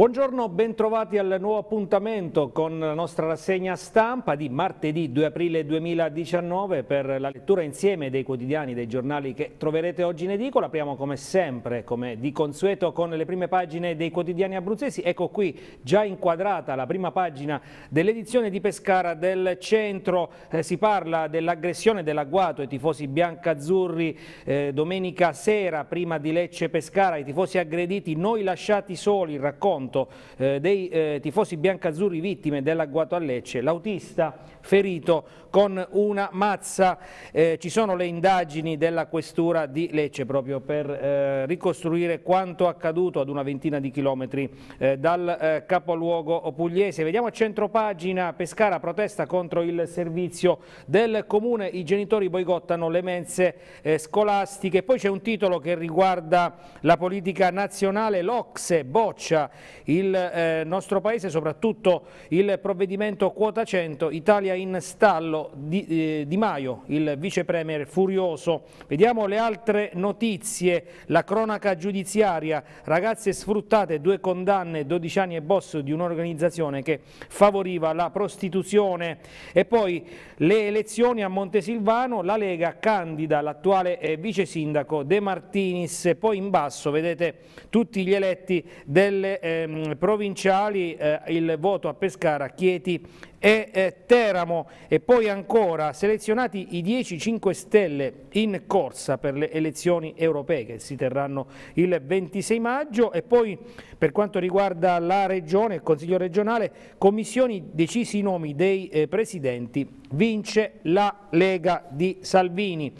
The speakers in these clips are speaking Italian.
Buongiorno, bentrovati al nuovo appuntamento con la nostra rassegna stampa di martedì 2 aprile 2019 per la lettura insieme dei quotidiani, dei giornali che troverete oggi in edicola. Apriamo come sempre, come di consueto, con le prime pagine dei quotidiani abruzzesi. Ecco qui già inquadrata la prima pagina dell'edizione di Pescara del Centro. Eh, si parla dell'aggressione dell'agguato ai tifosi biancazzurri eh, domenica sera prima di Lecce Pescara, i tifosi aggrediti, noi lasciati soli, racconto conto eh, dei eh, tifosi biancazzurri vittime dell'agguato a Lecce, l'autista ferito con una mazza. Eh, ci sono le indagini della questura di Lecce proprio per eh, ricostruire quanto accaduto ad una ventina di chilometri eh, dal eh, capoluogo pugliese. Vediamo a centro pagina Pescara protesta contro il servizio del comune, i genitori boicottano le mense scolastiche. Poi c'è un titolo che riguarda la politica nazionale, l'Ocse boccia il eh, nostro paese, soprattutto il provvedimento quota 100, Italia in stallo, Di, eh, di Maio, il vice premier furioso. Vediamo le altre notizie, la cronaca giudiziaria, ragazze sfruttate, due condanne, 12 anni e boss di un'organizzazione che favoriva la prostituzione e poi le elezioni a Montesilvano, la Lega candida l'attuale eh, vice sindaco De Martinis, poi in basso vedete tutti gli eletti delle... Ehm, Ehm, provinciali eh, il voto a Pescara, Chieti e eh, Teramo e poi ancora selezionati i 10 5 Stelle in corsa per le elezioni europee che si terranno il 26 maggio e poi per quanto riguarda la regione, il Consiglio regionale, commissioni decisi i nomi dei eh, presidenti, vince la Lega di Salvini.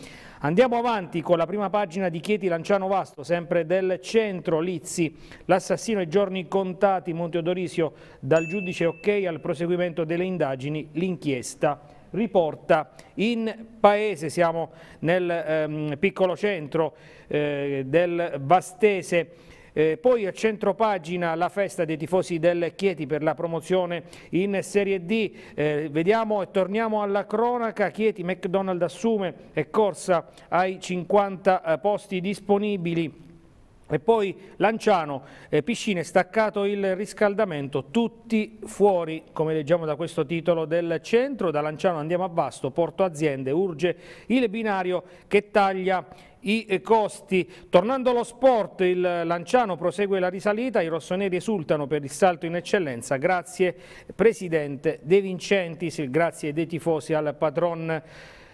Andiamo avanti con la prima pagina di Chieti Lanciano Vasto, sempre del centro Lizzi, l'assassino ai giorni contati Monte Odorisio dal giudice ok al proseguimento delle indagini, l'inchiesta riporta in paese, siamo nel ehm, piccolo centro eh, del Vastese eh, poi a centro pagina la festa dei tifosi del Chieti per la promozione in Serie D. Eh, vediamo e torniamo alla cronaca. Chieti, McDonald assume e corsa ai 50 eh, posti disponibili. E poi Lanciano, eh, piscine, staccato il riscaldamento, tutti fuori, come leggiamo da questo titolo del centro. Da Lanciano andiamo a Vasto, Porto Aziende, urge il binario che taglia i eh, costi. Tornando allo sport, il Lanciano prosegue la risalita, i rossoneri esultano per il salto in eccellenza. Grazie Presidente De Vincentis, grazie dei tifosi al patron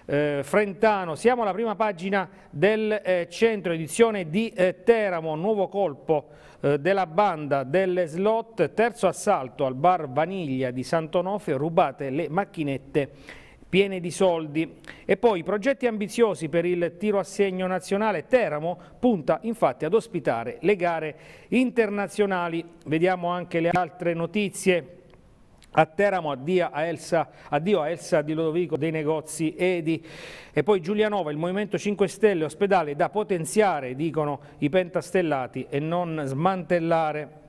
eh, Frentano. Siamo alla prima pagina del eh, centro, edizione di eh, Teramo, nuovo colpo eh, della banda delle slot, terzo assalto al bar Vaniglia di Sant'Onofrio, rubate le macchinette piene di soldi. E poi progetti ambiziosi per il tiro a segno nazionale. Teramo punta infatti ad ospitare le gare internazionali. Vediamo anche le altre notizie. A Teramo addio a, Elsa, addio a Elsa di Lodovico dei negozi Edi e poi Giulianova, il Movimento 5 Stelle, ospedale da potenziare, dicono i pentastellati, e non smantellare.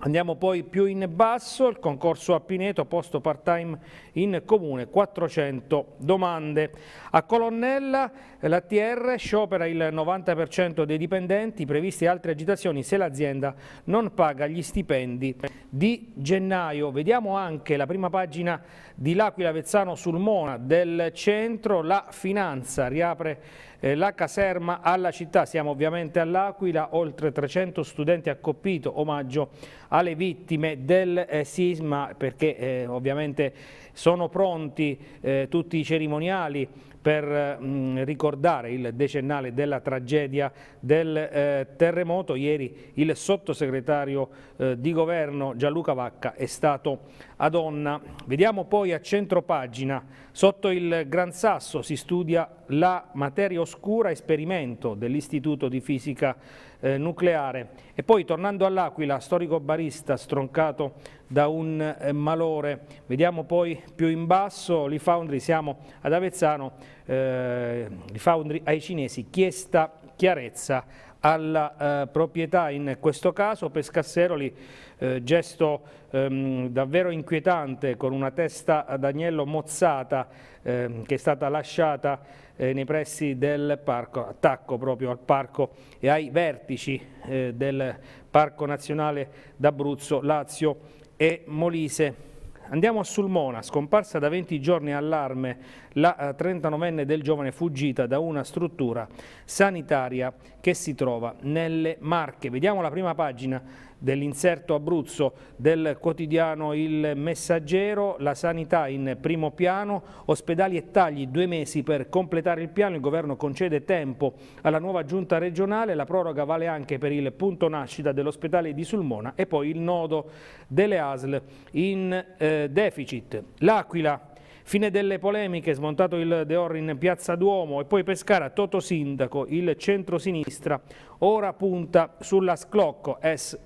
Andiamo poi più in basso, il concorso a Pineto, posto part-time in comune, 400 domande. A Colonnella eh, la TR sciopera il 90% dei dipendenti, previste altre agitazioni se l'azienda non paga gli stipendi di gennaio. Vediamo anche la prima pagina di L'Aquila Vezzano sul Mona del centro, la finanza riapre eh, la caserma alla città. Siamo ovviamente all'Aquila, oltre 300 studenti accoppito, omaggio alle vittime del eh, sisma perché eh, ovviamente sono pronti eh, tutti i cerimoniali per mh, mm, ricordare il decennale della tragedia del eh, terremoto. Ieri il sottosegretario eh, di governo Gianluca Vacca è stato Adonna. Vediamo poi a centro pagina, sotto il Gran Sasso si studia la materia oscura esperimento dell'Istituto di Fisica eh, Nucleare e poi tornando all'Aquila, storico barista stroncato da un eh, malore, vediamo poi più in basso, li foundry, siamo ad Avezzano, eh, li foundry ai cinesi, chiesta chiarezza alla eh, proprietà in questo caso Pescasseroli eh, gesto ehm, davvero inquietante con una testa ad agnello mozzata ehm, che è stata lasciata eh, nei pressi del parco attacco proprio al parco e ai vertici eh, del parco nazionale d'Abruzzo, Lazio e Molise Andiamo a Sulmona, scomparsa da 20 giorni allarme la 39enne eh, del giovane fuggita da una struttura sanitaria che si trova nelle Marche. Vediamo la prima pagina dell'inserto Abruzzo del quotidiano Il Messaggero, la sanità in primo piano, ospedali e tagli due mesi per completare il piano, il governo concede tempo alla nuova giunta regionale, la proroga vale anche per il punto nascita dell'ospedale di Sulmona e poi il nodo delle ASL in eh, deficit. L'Aquila Fine delle polemiche, smontato il De Orri in Piazza Duomo e poi Pescara, Toto Sindaco, il centro-sinistra, ora punta sulla Sclocco, ex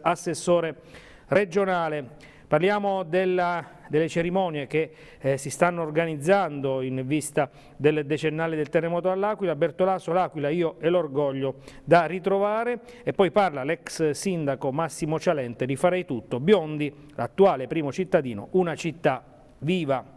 assessore regionale. Parliamo della, delle cerimonie che eh, si stanno organizzando in vista del decennale del terremoto all'Aquila, Bertolaso, l'Aquila, io e l'orgoglio da ritrovare e poi parla l'ex sindaco Massimo Cialente, Farei tutto, Biondi, l'attuale primo cittadino, una città viva.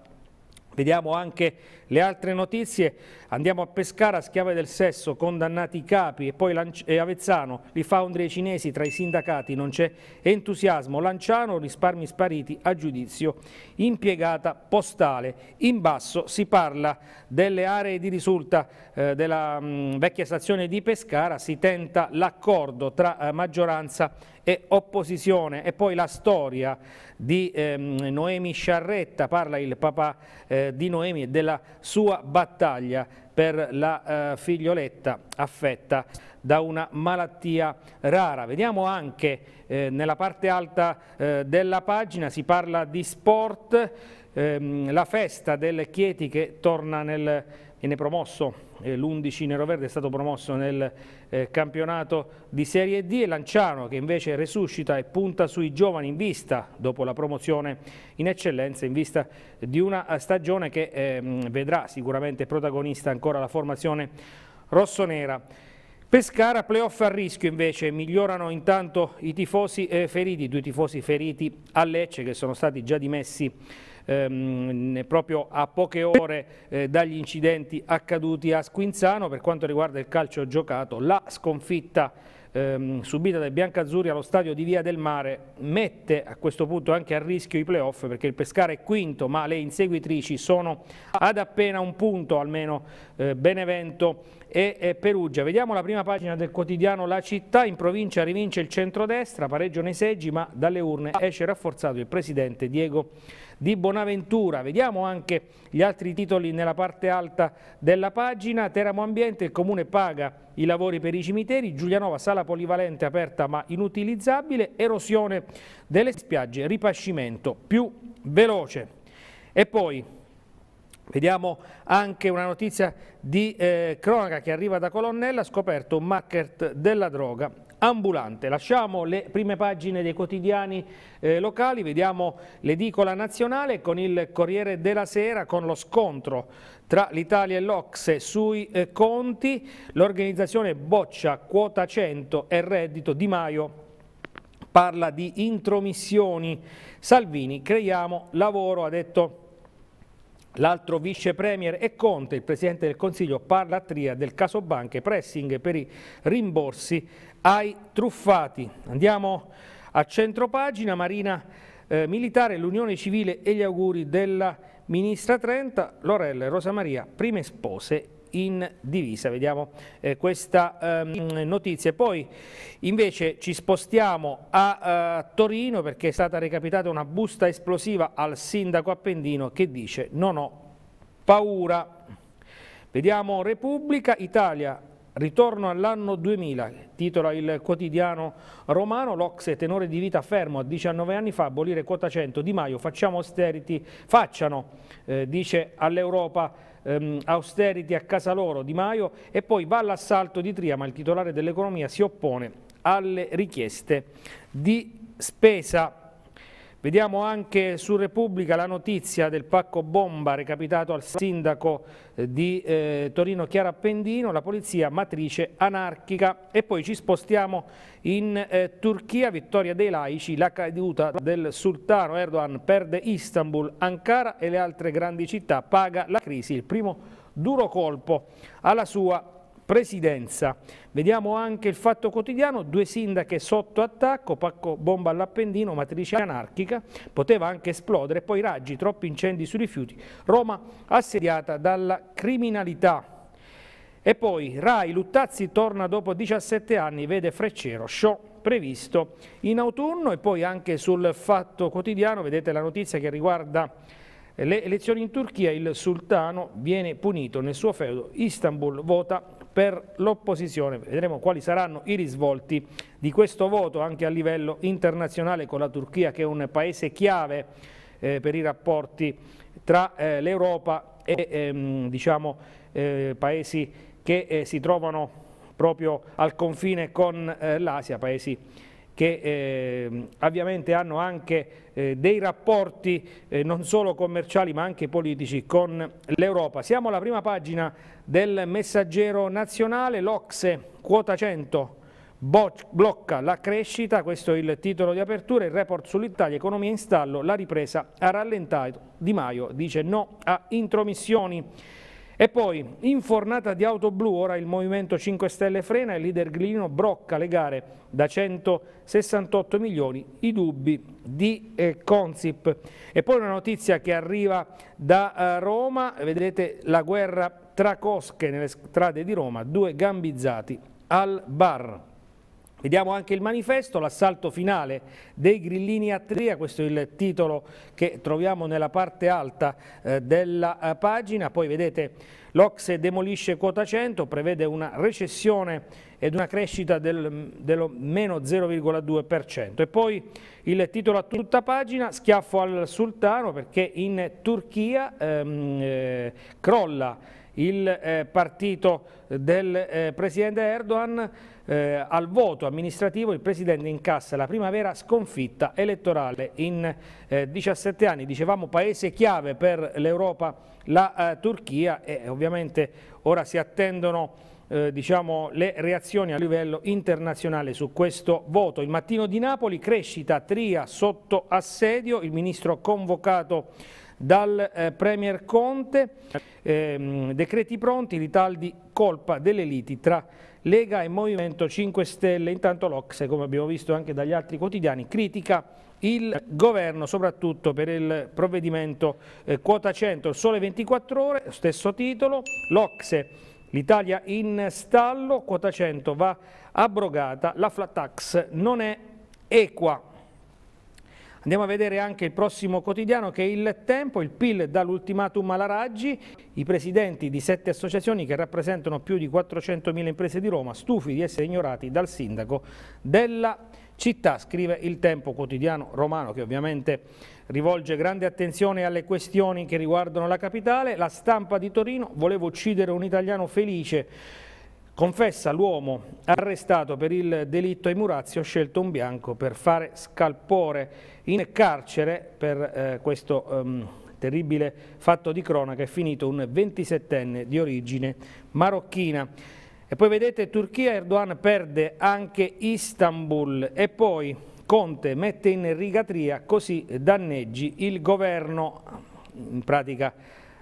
Vediamo anche le altre notizie, andiamo a Pescara, schiave del sesso, condannati i capi e poi Avezzano, li foundry cinesi tra i sindacati, non c'è entusiasmo, Lanciano risparmi spariti a giudizio, impiegata postale, in basso si parla delle aree di risulta eh, della mh, mm, vecchia stazione di Pescara, si tenta l'accordo tra eh, maggioranza e e opposizione. E poi la storia di ehm, Noemi Sciarretta, parla il papà eh, di Noemi e della sua battaglia per la eh, figlioletta affetta da una malattia rara. Vediamo anche eh, nella parte alta eh, della pagina, si parla di sport, ehm, la festa del Chieti che torna nel viene promosso, eh, l'11 Nero Verde è stato promosso nel eh, campionato di Serie D e Lanciano che invece resuscita e punta sui giovani in vista dopo la promozione in eccellenza in vista di una eh, stagione che eh, vedrà sicuramente protagonista ancora la formazione rossonera. Pescara, playoff a rischio invece, migliorano intanto i tifosi eh, feriti, due tifosi feriti a Lecce che sono stati già dimessi ehm, proprio a poche ore eh, dagli incidenti accaduti a Squinzano. Per quanto riguarda il calcio giocato, la sconfitta ehm, subita dai biancazzurri allo stadio di Via del Mare mette a questo punto anche a rischio i playoff perché il Pescara è quinto ma le inseguitrici sono ad appena un punto almeno eh, Benevento e, Perugia. Vediamo la prima pagina del quotidiano La Città, in provincia rivince il centrodestra, pareggio nei seggi ma dalle urne esce rafforzato il presidente Diego di Bonaventura. Vediamo anche gli altri titoli nella parte alta della pagina. Teramo Ambiente, il Comune paga i lavori per i cimiteri, Giulianova sala polivalente aperta ma inutilizzabile, erosione delle spiagge, ripascimento più veloce. E poi Vediamo anche una notizia di eh, cronaca che arriva da Colonnella, scoperto un market della droga ambulante. Lasciamo le prime pagine dei quotidiani eh, locali, vediamo l'edicola nazionale con il Corriere della Sera con lo scontro tra l'Italia e l'Ocse sui eh, conti, l'organizzazione boccia quota 100 e reddito Di Maio parla di intromissioni, Salvini creiamo lavoro ha detto L'altro vice premier è Conte, il Presidente del Consiglio parla a Tria del caso banche, pressing per i rimborsi ai truffati. Andiamo a centro pagina, Marina eh, Militare, l'Unione Civile e gli auguri della Ministra Trenta, Lorella e Rosa Maria, prime spose in divisa. Vediamo eh, questa eh, notizia. Poi invece ci spostiamo a eh, Torino perché è stata recapitata una busta esplosiva al sindaco Appendino che dice non ho paura. Vediamo Repubblica, Italia, Ritorno all'anno 2000, titola il quotidiano romano, l'Ox tenore di vita fermo a 19 anni fa, abolire quota 100, Di Maio facciamo austerity, facciano, eh, dice all'Europa ehm, austerity a casa loro Di Maio e poi va all'assalto di Tria, ma il titolare dell'economia si oppone alle richieste di spesa. Vediamo anche su Repubblica la notizia del pacco bomba recapitato al sindaco eh, di eh, Torino Chiara Appendino, la polizia matrice anarchica e poi ci spostiamo in eh, Turchia, vittoria dei laici, la caduta del sultano Erdogan perde Istanbul, Ankara e le altre grandi città, paga la crisi, il primo duro colpo alla sua presidenza. Vediamo anche il fatto quotidiano, due sindache sotto attacco, pacco bomba all'Appendino, matrice anarchica, poteva anche esplodere, poi raggi, troppi incendi sui rifiuti, Roma assediata dalla criminalità. E poi Rai Luttazzi torna dopo 17 anni, vede Freccero, show previsto in autunno e poi anche sul fatto quotidiano, vedete la notizia che riguarda le elezioni in Turchia, il sultano viene punito nel suo feudo, Istanbul vota per l'opposizione. Vedremo quali saranno i risvolti di questo voto anche a livello internazionale con la Turchia che è un paese chiave eh, per i rapporti tra eh, l'Europa e ehm, diciamo, eh, paesi che eh, si trovano proprio al confine con eh, l'Asia, paesi che eh, ovviamente hanno anche eh, dei rapporti eh, non solo commerciali ma anche politici con l'Europa. Siamo alla prima pagina del messaggero nazionale, l'Ocse quota 100 blocca la crescita, questo è il titolo di apertura, il report sull'Italia, economia in stallo, la ripresa ha rallentato, Di Maio dice no a intromissioni. E poi, in fornata di auto blu, ora il Movimento 5 Stelle frena, il leader Glino brocca le gare da 168 milioni, i dubbi di eh, Consip. E poi una notizia che arriva da eh, Roma, vedrete la guerra tra cosche nelle strade di Roma, due gambizzati al bar. Vediamo anche il manifesto, l'assalto finale dei grillini a Tria, questo è il titolo che troviamo nella parte alta eh, della eh, pagina, poi vedete l'Ocse demolisce quota 100, prevede una recessione ed una crescita del, mm, dello meno 0,2% e poi il titolo a tutta pagina, schiaffo al sultano perché in Turchia ehm, eh, crolla il eh, partito del Presidente Erdogan, eh, al voto amministrativo il Presidente incassa la primavera sconfitta elettorale in eh, 17 anni. Dicevamo paese chiave per l'Europa la eh, Turchia e ovviamente ora si attendono eh, diciamo, le reazioni a livello internazionale su questo voto. Il mattino di Napoli, crescita, Tria sotto assedio, il ministro convocato dal eh, Premier Conte, ehm, decreti pronti, ritaldi colpa delle liti tra Lega e Movimento 5 Stelle. Intanto l'Ocse, come abbiamo visto anche dagli altri quotidiani, critica il governo soprattutto per il provvedimento eh, quota 100, sole 24 ore, stesso titolo, l'Ocse L'Italia in stallo, quota 100 va abrogata, la flat tax non è equa, Andiamo a vedere anche il prossimo quotidiano che è Il Tempo, il PIL dà l'ultimatum alla Raggi, i presidenti di sette associazioni che rappresentano più di 400.000 imprese di Roma stufi di essere ignorati dal sindaco della città, scrive Il Tempo quotidiano romano che ovviamente rivolge grande attenzione alle questioni che riguardano la capitale, la stampa di Torino, volevo uccidere un italiano felice, Confessa l'uomo arrestato per il delitto ai Murazzi, ho scelto un bianco per fare scalpore in carcere per eh, questo ehm, terribile fatto di cronaca è finito un 27enne di origine marocchina. E poi vedete Turchia, Erdogan perde anche Istanbul e poi Conte mette in rigatria così danneggi il governo, in pratica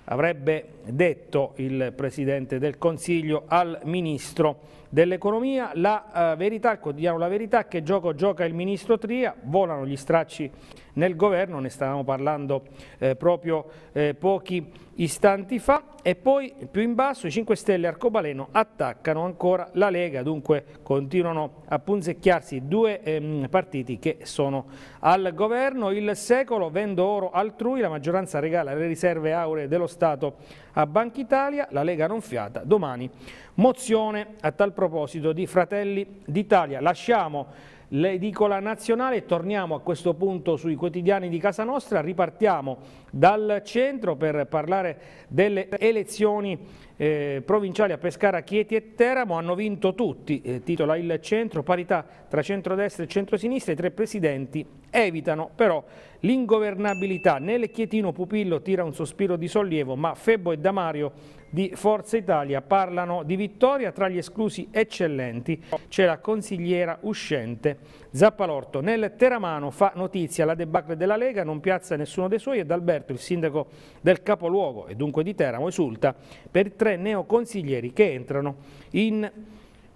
avrebbe detto il Presidente del Consiglio al Ministro dell'Economia. La eh, verità, il quotidiano La Verità, che gioco gioca il Ministro Tria, volano gli stracci nel Governo, ne stavamo parlando eh, proprio eh, pochi istanti fa. E poi più in basso i 5 Stelle Arcobaleno attaccano ancora la Lega, dunque continuano a punzecchiarsi due ehm, partiti che sono al Governo. Il secolo vendo oro altrui, la maggioranza regala le riserve auree dello Stato a Banca Italia, la Lega non fiata, domani mozione a tal proposito di Fratelli d'Italia. Lasciamo l'edicola nazionale. Torniamo a questo punto sui quotidiani di casa nostra, ripartiamo dal centro per parlare delle elezioni eh, provinciali a Pescara, Chieti e Teramo. Hanno vinto tutti, eh, titola il centro, parità tra centrodestra e centrosinistra, i tre presidenti evitano però l'ingovernabilità. Nel Chietino Pupillo tira un sospiro di sollievo, ma Febbo e Damario di Forza Italia parlano di vittoria tra gli esclusi eccellenti. C'è la consigliera uscente Zappalorto. Nel Teramano fa notizia la debacle della Lega, non piazza nessuno dei suoi ed Alberto, il sindaco del capoluogo e dunque di Teramo, esulta per tre neoconsiglieri che entrano in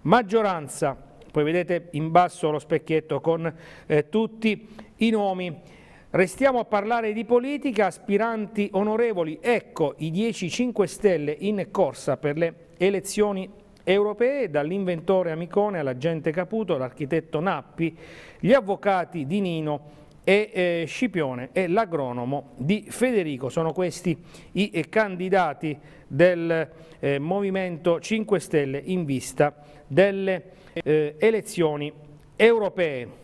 maggioranza. Poi vedete in basso lo specchietto con eh, tutti i nomi. Restiamo a parlare di politica, aspiranti onorevoli, ecco i 10 5 Stelle in corsa per le elezioni europee, dall'inventore Amicone all'agente Caputo, l'architetto Nappi, gli avvocati di Nino e eh, Scipione e l'agronomo di Federico. Sono questi i eh, candidati del eh, Movimento 5 Stelle in vista delle eh, elezioni europee.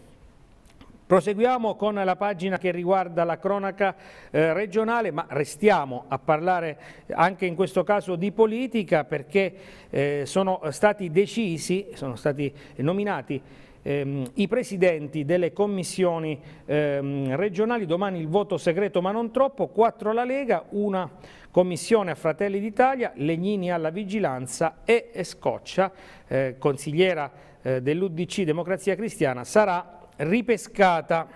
Proseguiamo con la pagina che riguarda la cronaca eh, regionale, ma restiamo a parlare anche in questo caso di politica perché eh, sono stati decisi, sono stati nominati ehm, i presidenti delle commissioni ehm, regionali, domani il voto segreto ma non troppo, quattro alla Lega, una commissione a Fratelli d'Italia, Legnini alla Vigilanza e Scoccia, eh, consigliera eh, dell'Udc Democrazia Cristiana, sarà ripescata,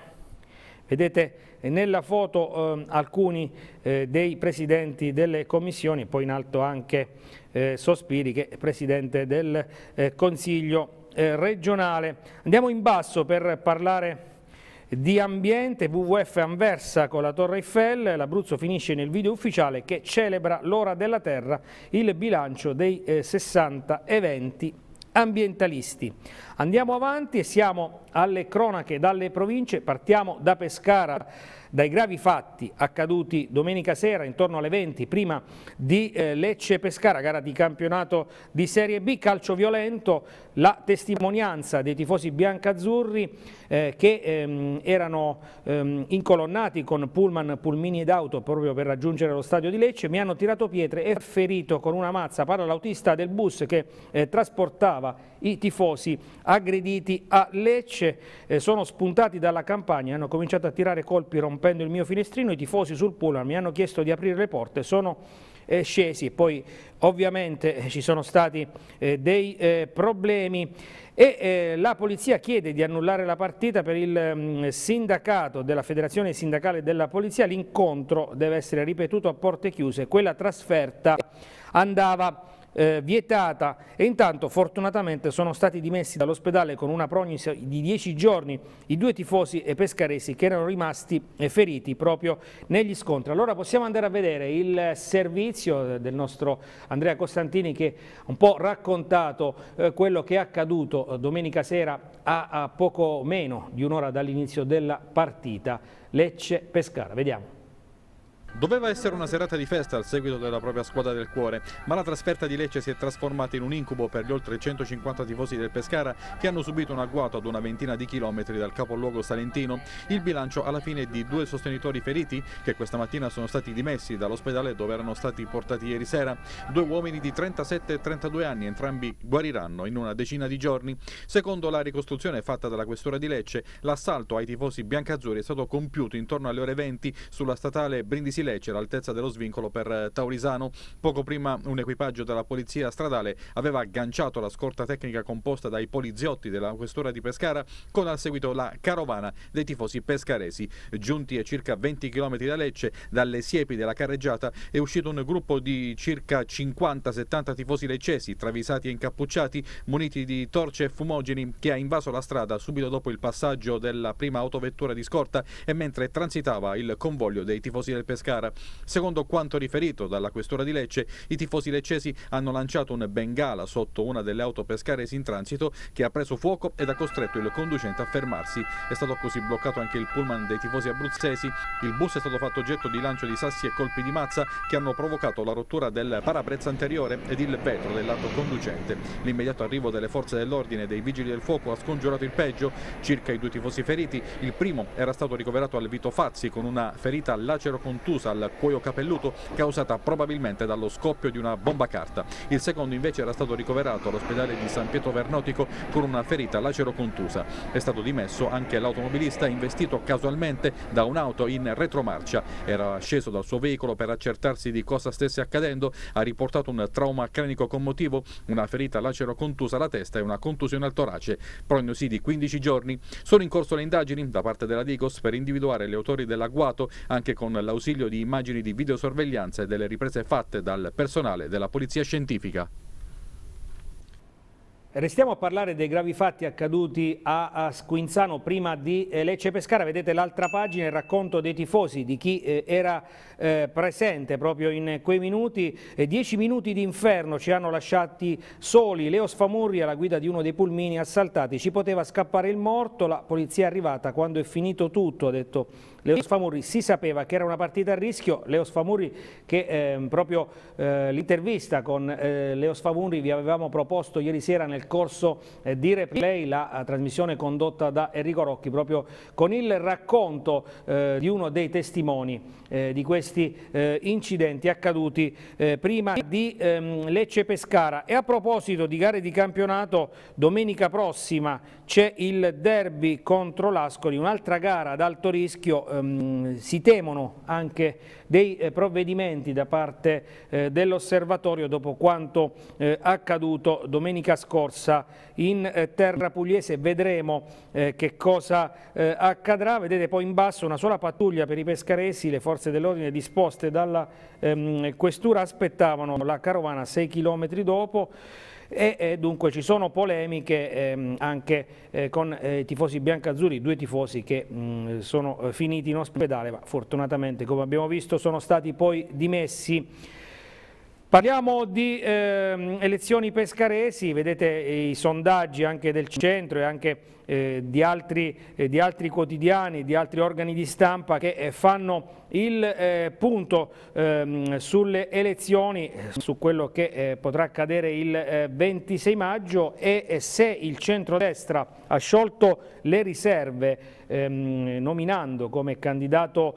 vedete nella foto eh, alcuni eh, dei presidenti delle commissioni, poi in alto anche eh, Sospiri che è presidente del eh, Consiglio eh, regionale. Andiamo in basso per parlare di ambiente, WWF anversa con la Torre Eiffel, l'Abruzzo finisce nel video ufficiale che celebra l'ora della terra, il bilancio dei 60 eh, eventi ambientalisti. Andiamo avanti e siamo alle cronache dalle province, partiamo da Pescara dai gravi fatti accaduti domenica sera intorno alle 20 prima di eh, Lecce Pescara, gara di campionato di Serie B, calcio violento, la testimonianza dei tifosi biancazzurri eh, che ehm, erano ehm, incolonnati con pullman, pulmini ed auto proprio per raggiungere lo stadio di Lecce, mi hanno tirato pietre e ferito con una mazza, parla l'autista del bus che eh, trasportava i tifosi aggrediti a Lecce eh, sono spuntati dalla campagna, hanno cominciato a tirare colpi rompendo il mio finestrino, i tifosi sul pullman mi hanno chiesto di aprire le porte, sono eh, scesi, poi ovviamente eh, ci sono stati eh, dei eh, problemi e eh, la polizia chiede di annullare la partita per il mh, mm, sindacato della federazione sindacale della polizia, l'incontro deve essere ripetuto a porte chiuse, quella trasferta andava eh, vietata e intanto fortunatamente sono stati dimessi dall'ospedale con una prognosi di 10 giorni i due tifosi e pescaresi che erano rimasti feriti proprio negli scontri. Allora possiamo andare a vedere il servizio del nostro Andrea Costantini che ha un po' raccontato eh, quello che è accaduto eh, domenica sera a, a poco meno di un'ora dall'inizio della partita Lecce-Pescara. Vediamo. Doveva essere una serata di festa al seguito della propria squadra del cuore, ma la trasferta di Lecce si è trasformata in un incubo per gli oltre 150 tifosi del Pescara che hanno subito un agguato ad una ventina di chilometri dal capoluogo salentino. Il bilancio alla fine è di due sostenitori feriti che questa mattina sono stati dimessi dall'ospedale dove erano stati portati ieri sera. Due uomini di 37 e 32 anni, entrambi guariranno in una decina di giorni. Secondo la ricostruzione fatta dalla questura di Lecce, l'assalto ai tifosi biancazzurri è stato compiuto intorno alle ore 20 sulla statale Brindisi Vinci Lecce all'altezza dello svincolo per eh, Taurisano. Poco prima un equipaggio della polizia stradale aveva agganciato la scorta tecnica composta dai poliziotti della questura di Pescara con al seguito la carovana dei tifosi pescaresi. Giunti a circa 20 km da Lecce, dalle siepi della carreggiata è uscito un gruppo di circa 50-70 tifosi leccesi travisati e incappucciati muniti di torce e fumogeni che ha invaso la strada subito dopo il passaggio della prima autovettura di scorta e mentre transitava il convoglio dei tifosi del Pescara. Pescara. Secondo quanto riferito dalla questura di Lecce, i tifosi leccesi hanno lanciato un bengala sotto una delle auto pescaresi in transito che ha preso fuoco ed ha costretto il conducente a fermarsi. È stato così bloccato anche il pullman dei tifosi abruzzesi. Il bus è stato fatto oggetto di lancio di sassi e colpi di mazza che hanno provocato la rottura del parabrezza anteriore ed il vetro dell'auto conducente. L'immediato arrivo delle forze dell'ordine e dei vigili del fuoco ha scongiurato il peggio. Circa i due tifosi feriti, il primo era stato ricoverato al Vito Fazzi con una ferita lacero contusa diffusa al cuoio capelluto causata probabilmente dallo scoppio di una bomba carta. Il secondo invece era stato ricoverato all'ospedale di San Pietro Vernotico con una ferita lacero contusa. È stato dimesso anche l'automobilista investito casualmente da un'auto in retromarcia. Era sceso dal suo veicolo per accertarsi di cosa stesse accadendo, ha riportato un trauma cranico commotivo, una ferita lacero contusa alla testa e una contusione al torace, prognosi di 15 giorni. Sono in corso le indagini da parte della Digos per individuare gli autori dell'agguato anche con l'ausilio di immagini di videosorveglianza e delle riprese fatte dal personale della Polizia Scientifica. Restiamo a parlare dei gravi fatti accaduti a Squinzano prima di eh, Lecce Pescara, vedete l'altra pagina il racconto dei tifosi di chi eh, era eh, presente proprio in quei minuti, dieci minuti di inferno ci hanno lasciati soli, Leo Sfamurri alla guida di uno dei pulmini assaltati, ci poteva scappare il morto, la polizia è arrivata quando è finito tutto, ha detto Leo Sfamurri si sapeva che era una partita a rischio, Leo Sfamurri che eh, proprio eh, l'intervista con eh, Leo Sfamurri vi avevamo proposto ieri sera nel corso eh, di replay la trasmissione condotta da Enrico Rocchi proprio con il racconto eh, di uno dei testimoni eh, di questi incidenti accaduti prima di ehm, Lecce Pescara e a proposito di gare di campionato domenica prossima c'è il derby contro l'Ascoli, un'altra gara ad alto rischio ehm, si temono anche dei eh, provvedimenti da parte eh, dell'osservatorio dopo quanto eh, accaduto domenica scorsa in eh, terra pugliese. Vedremo eh, che cosa eh, accadrà. Vedete poi in basso una sola pattuglia per i pescaresi, le forze dell'ordine disposte dalla ehm, questura aspettavano la carovana 6 km dopo e eh, dunque ci sono polemiche ehm, anche eh, con eh, i tifosi biancazzurri, due tifosi che mh, mm, sono eh, finiti in ospedale ma fortunatamente come abbiamo visto sono stati poi dimessi Parliamo di eh, elezioni pescaresi, vedete i sondaggi anche del centro e anche eh, di, altri, eh, di, altri, quotidiani, di altri organi di stampa che eh, fanno il eh, punto ehm, sulle elezioni, eh, su quello che potrà accadere il 26 maggio e se il centrodestra ha sciolto le riserve ehm, nominando come candidato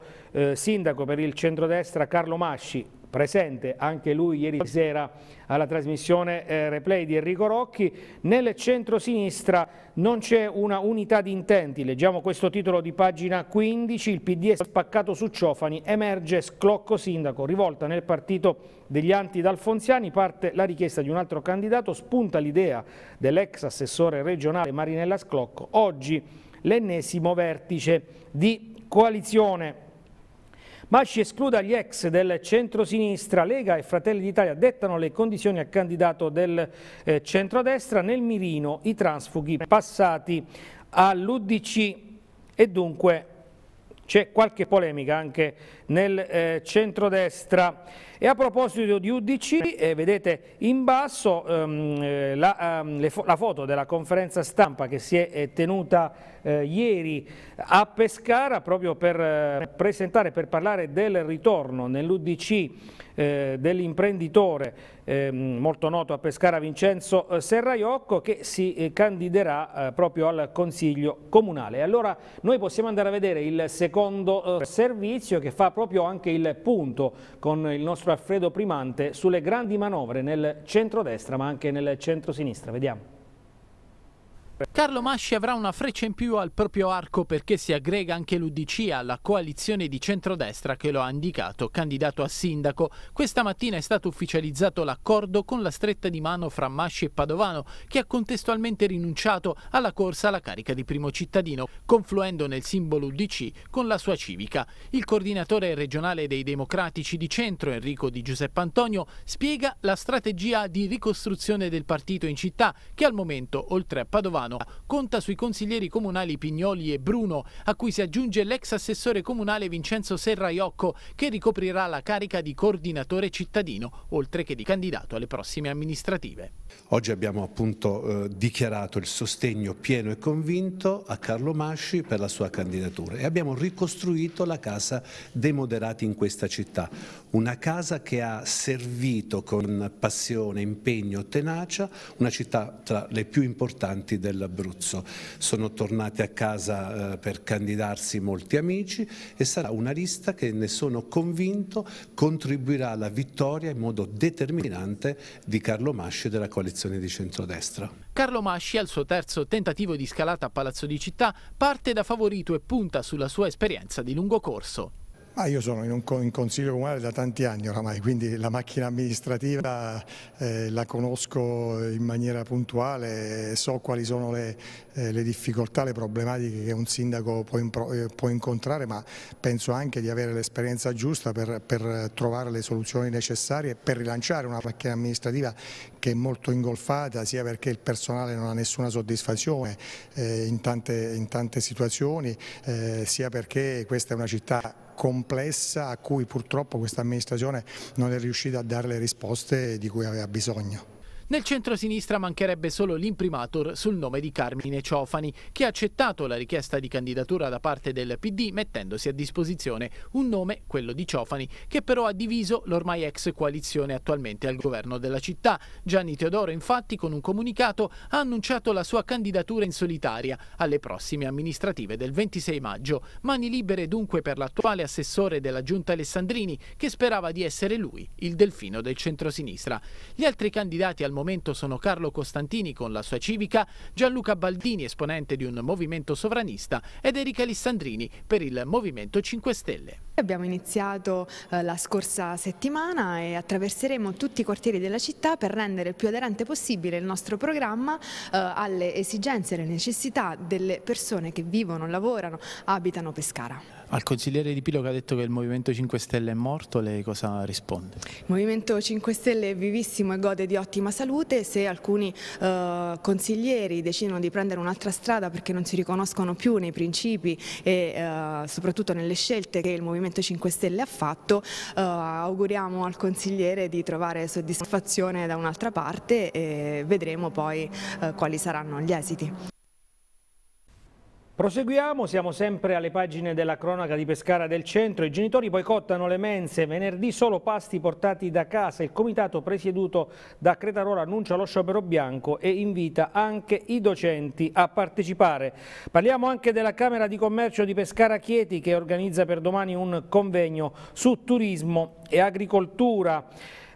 sindaco per il centrodestra Carlo Masci, presente anche lui ieri sera alla trasmissione eh, replay di Enrico Rocchi. Nel centro-sinistra non c'è una unità di intenti, leggiamo questo titolo di pagina 15, il PD è spaccato su Ciofani, emerge sclocco sindaco, rivolta nel partito degli anti-dalfonziani, parte la richiesta di un altro candidato, spunta l'idea dell'ex assessore regionale Marinella Sclocco, oggi l'ennesimo vertice di coalizione ma ci escluda gli ex del centro-sinistra, Lega e Fratelli d'Italia dettano le condizioni al candidato del eh, centro-destra nel mirino i transfughi passati all'Udc e dunque c'è qualche polemica anche nel eh, centrodestra. E a proposito di UDC, eh, vedete in basso ehm, eh, la, ehm, fo la, foto della conferenza stampa che si è eh, tenuta ieri a Pescara proprio eh, per presentare, per parlare del ritorno nell'UDC eh, dell'imprenditore eh, molto noto a Pescara Vincenzo eh, Serraiocco che si eh, candiderà eh, proprio al Consiglio Comunale. Allora noi possiamo andare a vedere il secondo servizio che fa proprio anche il punto con il nostro Alfredo Primante sulle grandi manovre nel centrodestra ma anche nel centro-sinistra. Vediamo. Carlo Masci avrà una freccia in più al proprio arco perché si aggrega anche l'Udc alla coalizione di centrodestra che lo ha indicato candidato a sindaco. Questa mattina è stato ufficializzato l'accordo con la stretta di mano fra Masci e Padovano che ha contestualmente rinunciato alla corsa alla carica di primo cittadino, confluendo nel simbolo Udc con la sua civica. Il coordinatore regionale dei democratici di centro Enrico Di Giuseppe Antonio spiega la strategia di ricostruzione del partito in città che al momento oltre a Padovano Romano. Conta sui consiglieri comunali Pignoli e Bruno, a cui si aggiunge l'ex assessore comunale Vincenzo Serraiocco, che ricoprirà la carica di coordinatore cittadino, oltre che di candidato alle prossime amministrative. Oggi abbiamo appunto eh, dichiarato il sostegno pieno e convinto a Carlo Masci per la sua candidatura e abbiamo ricostruito la casa dei moderati in questa città, una casa che ha servito con passione, impegno, tenacia, una città tra le più importanti del dell'Abruzzo. Sono tornati a casa eh, per candidarsi molti amici e sarà una lista che ne sono convinto contribuirà alla vittoria in modo determinante di Carlo Masci e della coalizione di centrodestra. Carlo Masci al suo terzo tentativo di scalata a Palazzo di Città parte da favorito e punta sulla sua esperienza di lungo corso. Ah, io sono in, un, in, consiglio comunale da tanti anni oramai, quindi la macchina amministrativa eh, la conosco in maniera puntuale, so quali sono le, eh, le difficoltà, le problematiche che un sindaco può, impro, eh, può, incontrare, ma penso anche di avere l'esperienza giusta per, per, trovare le soluzioni necessarie per rilanciare una macchina amministrativa che è molto ingolfata, sia perché il personale non ha nessuna soddisfazione eh, in, tante, in, tante, situazioni, eh, sia perché questa è una città complessa a cui purtroppo questa amministrazione non è riuscita a dare le risposte di cui aveva bisogno. Nel centro-sinistra mancherebbe solo l'imprimatur sul nome di Carmine Ciofani, che ha accettato la richiesta di candidatura da parte del PD mettendosi a disposizione un nome, quello di Ciofani, che però ha diviso l'ormai ex coalizione attualmente al governo della città. Gianni Teodoro infatti con un comunicato ha annunciato la sua candidatura in solitaria alle prossime amministrative del 26 maggio. Mani libere dunque per l'attuale assessore della giunta Alessandrini che sperava di essere lui il delfino del centro-sinistra. Gli altri candidati al momento sono Carlo Costantini con la sua civica, Gianluca Baldini esponente di un movimento sovranista ed Erika Alessandrini per il Movimento 5 Stelle. Abbiamo iniziato eh, la scorsa settimana e attraverseremo tutti i quartieri della città per rendere il più aderente possibile il nostro programma eh, alle esigenze e alle necessità delle persone che vivono, lavorano, abitano Pescara. Al consigliere Di Pilo che ha detto che il Movimento 5 Stelle è morto, lei cosa risponde? Il Movimento 5 Stelle è vivissimo e gode di ottima salute, se alcuni eh, consiglieri decidono di prendere un'altra strada perché non si riconoscono più nei principi e eh, soprattutto nelle scelte che il Movimento Movimento 5 Stelle ha fatto, uh, auguriamo al consigliere di trovare soddisfazione da un'altra parte e vedremo poi uh, quali saranno gli esiti. Proseguiamo, siamo sempre alle pagine della cronaca di Pescara del Centro. I genitori boicottano le mense, venerdì solo pasti portati da casa. Il comitato presieduto da Cretarola annuncia lo sciopero bianco e invita anche i docenti a partecipare. Parliamo anche della Camera di Commercio di Pescara Chieti che organizza per domani un convegno su turismo e agricoltura.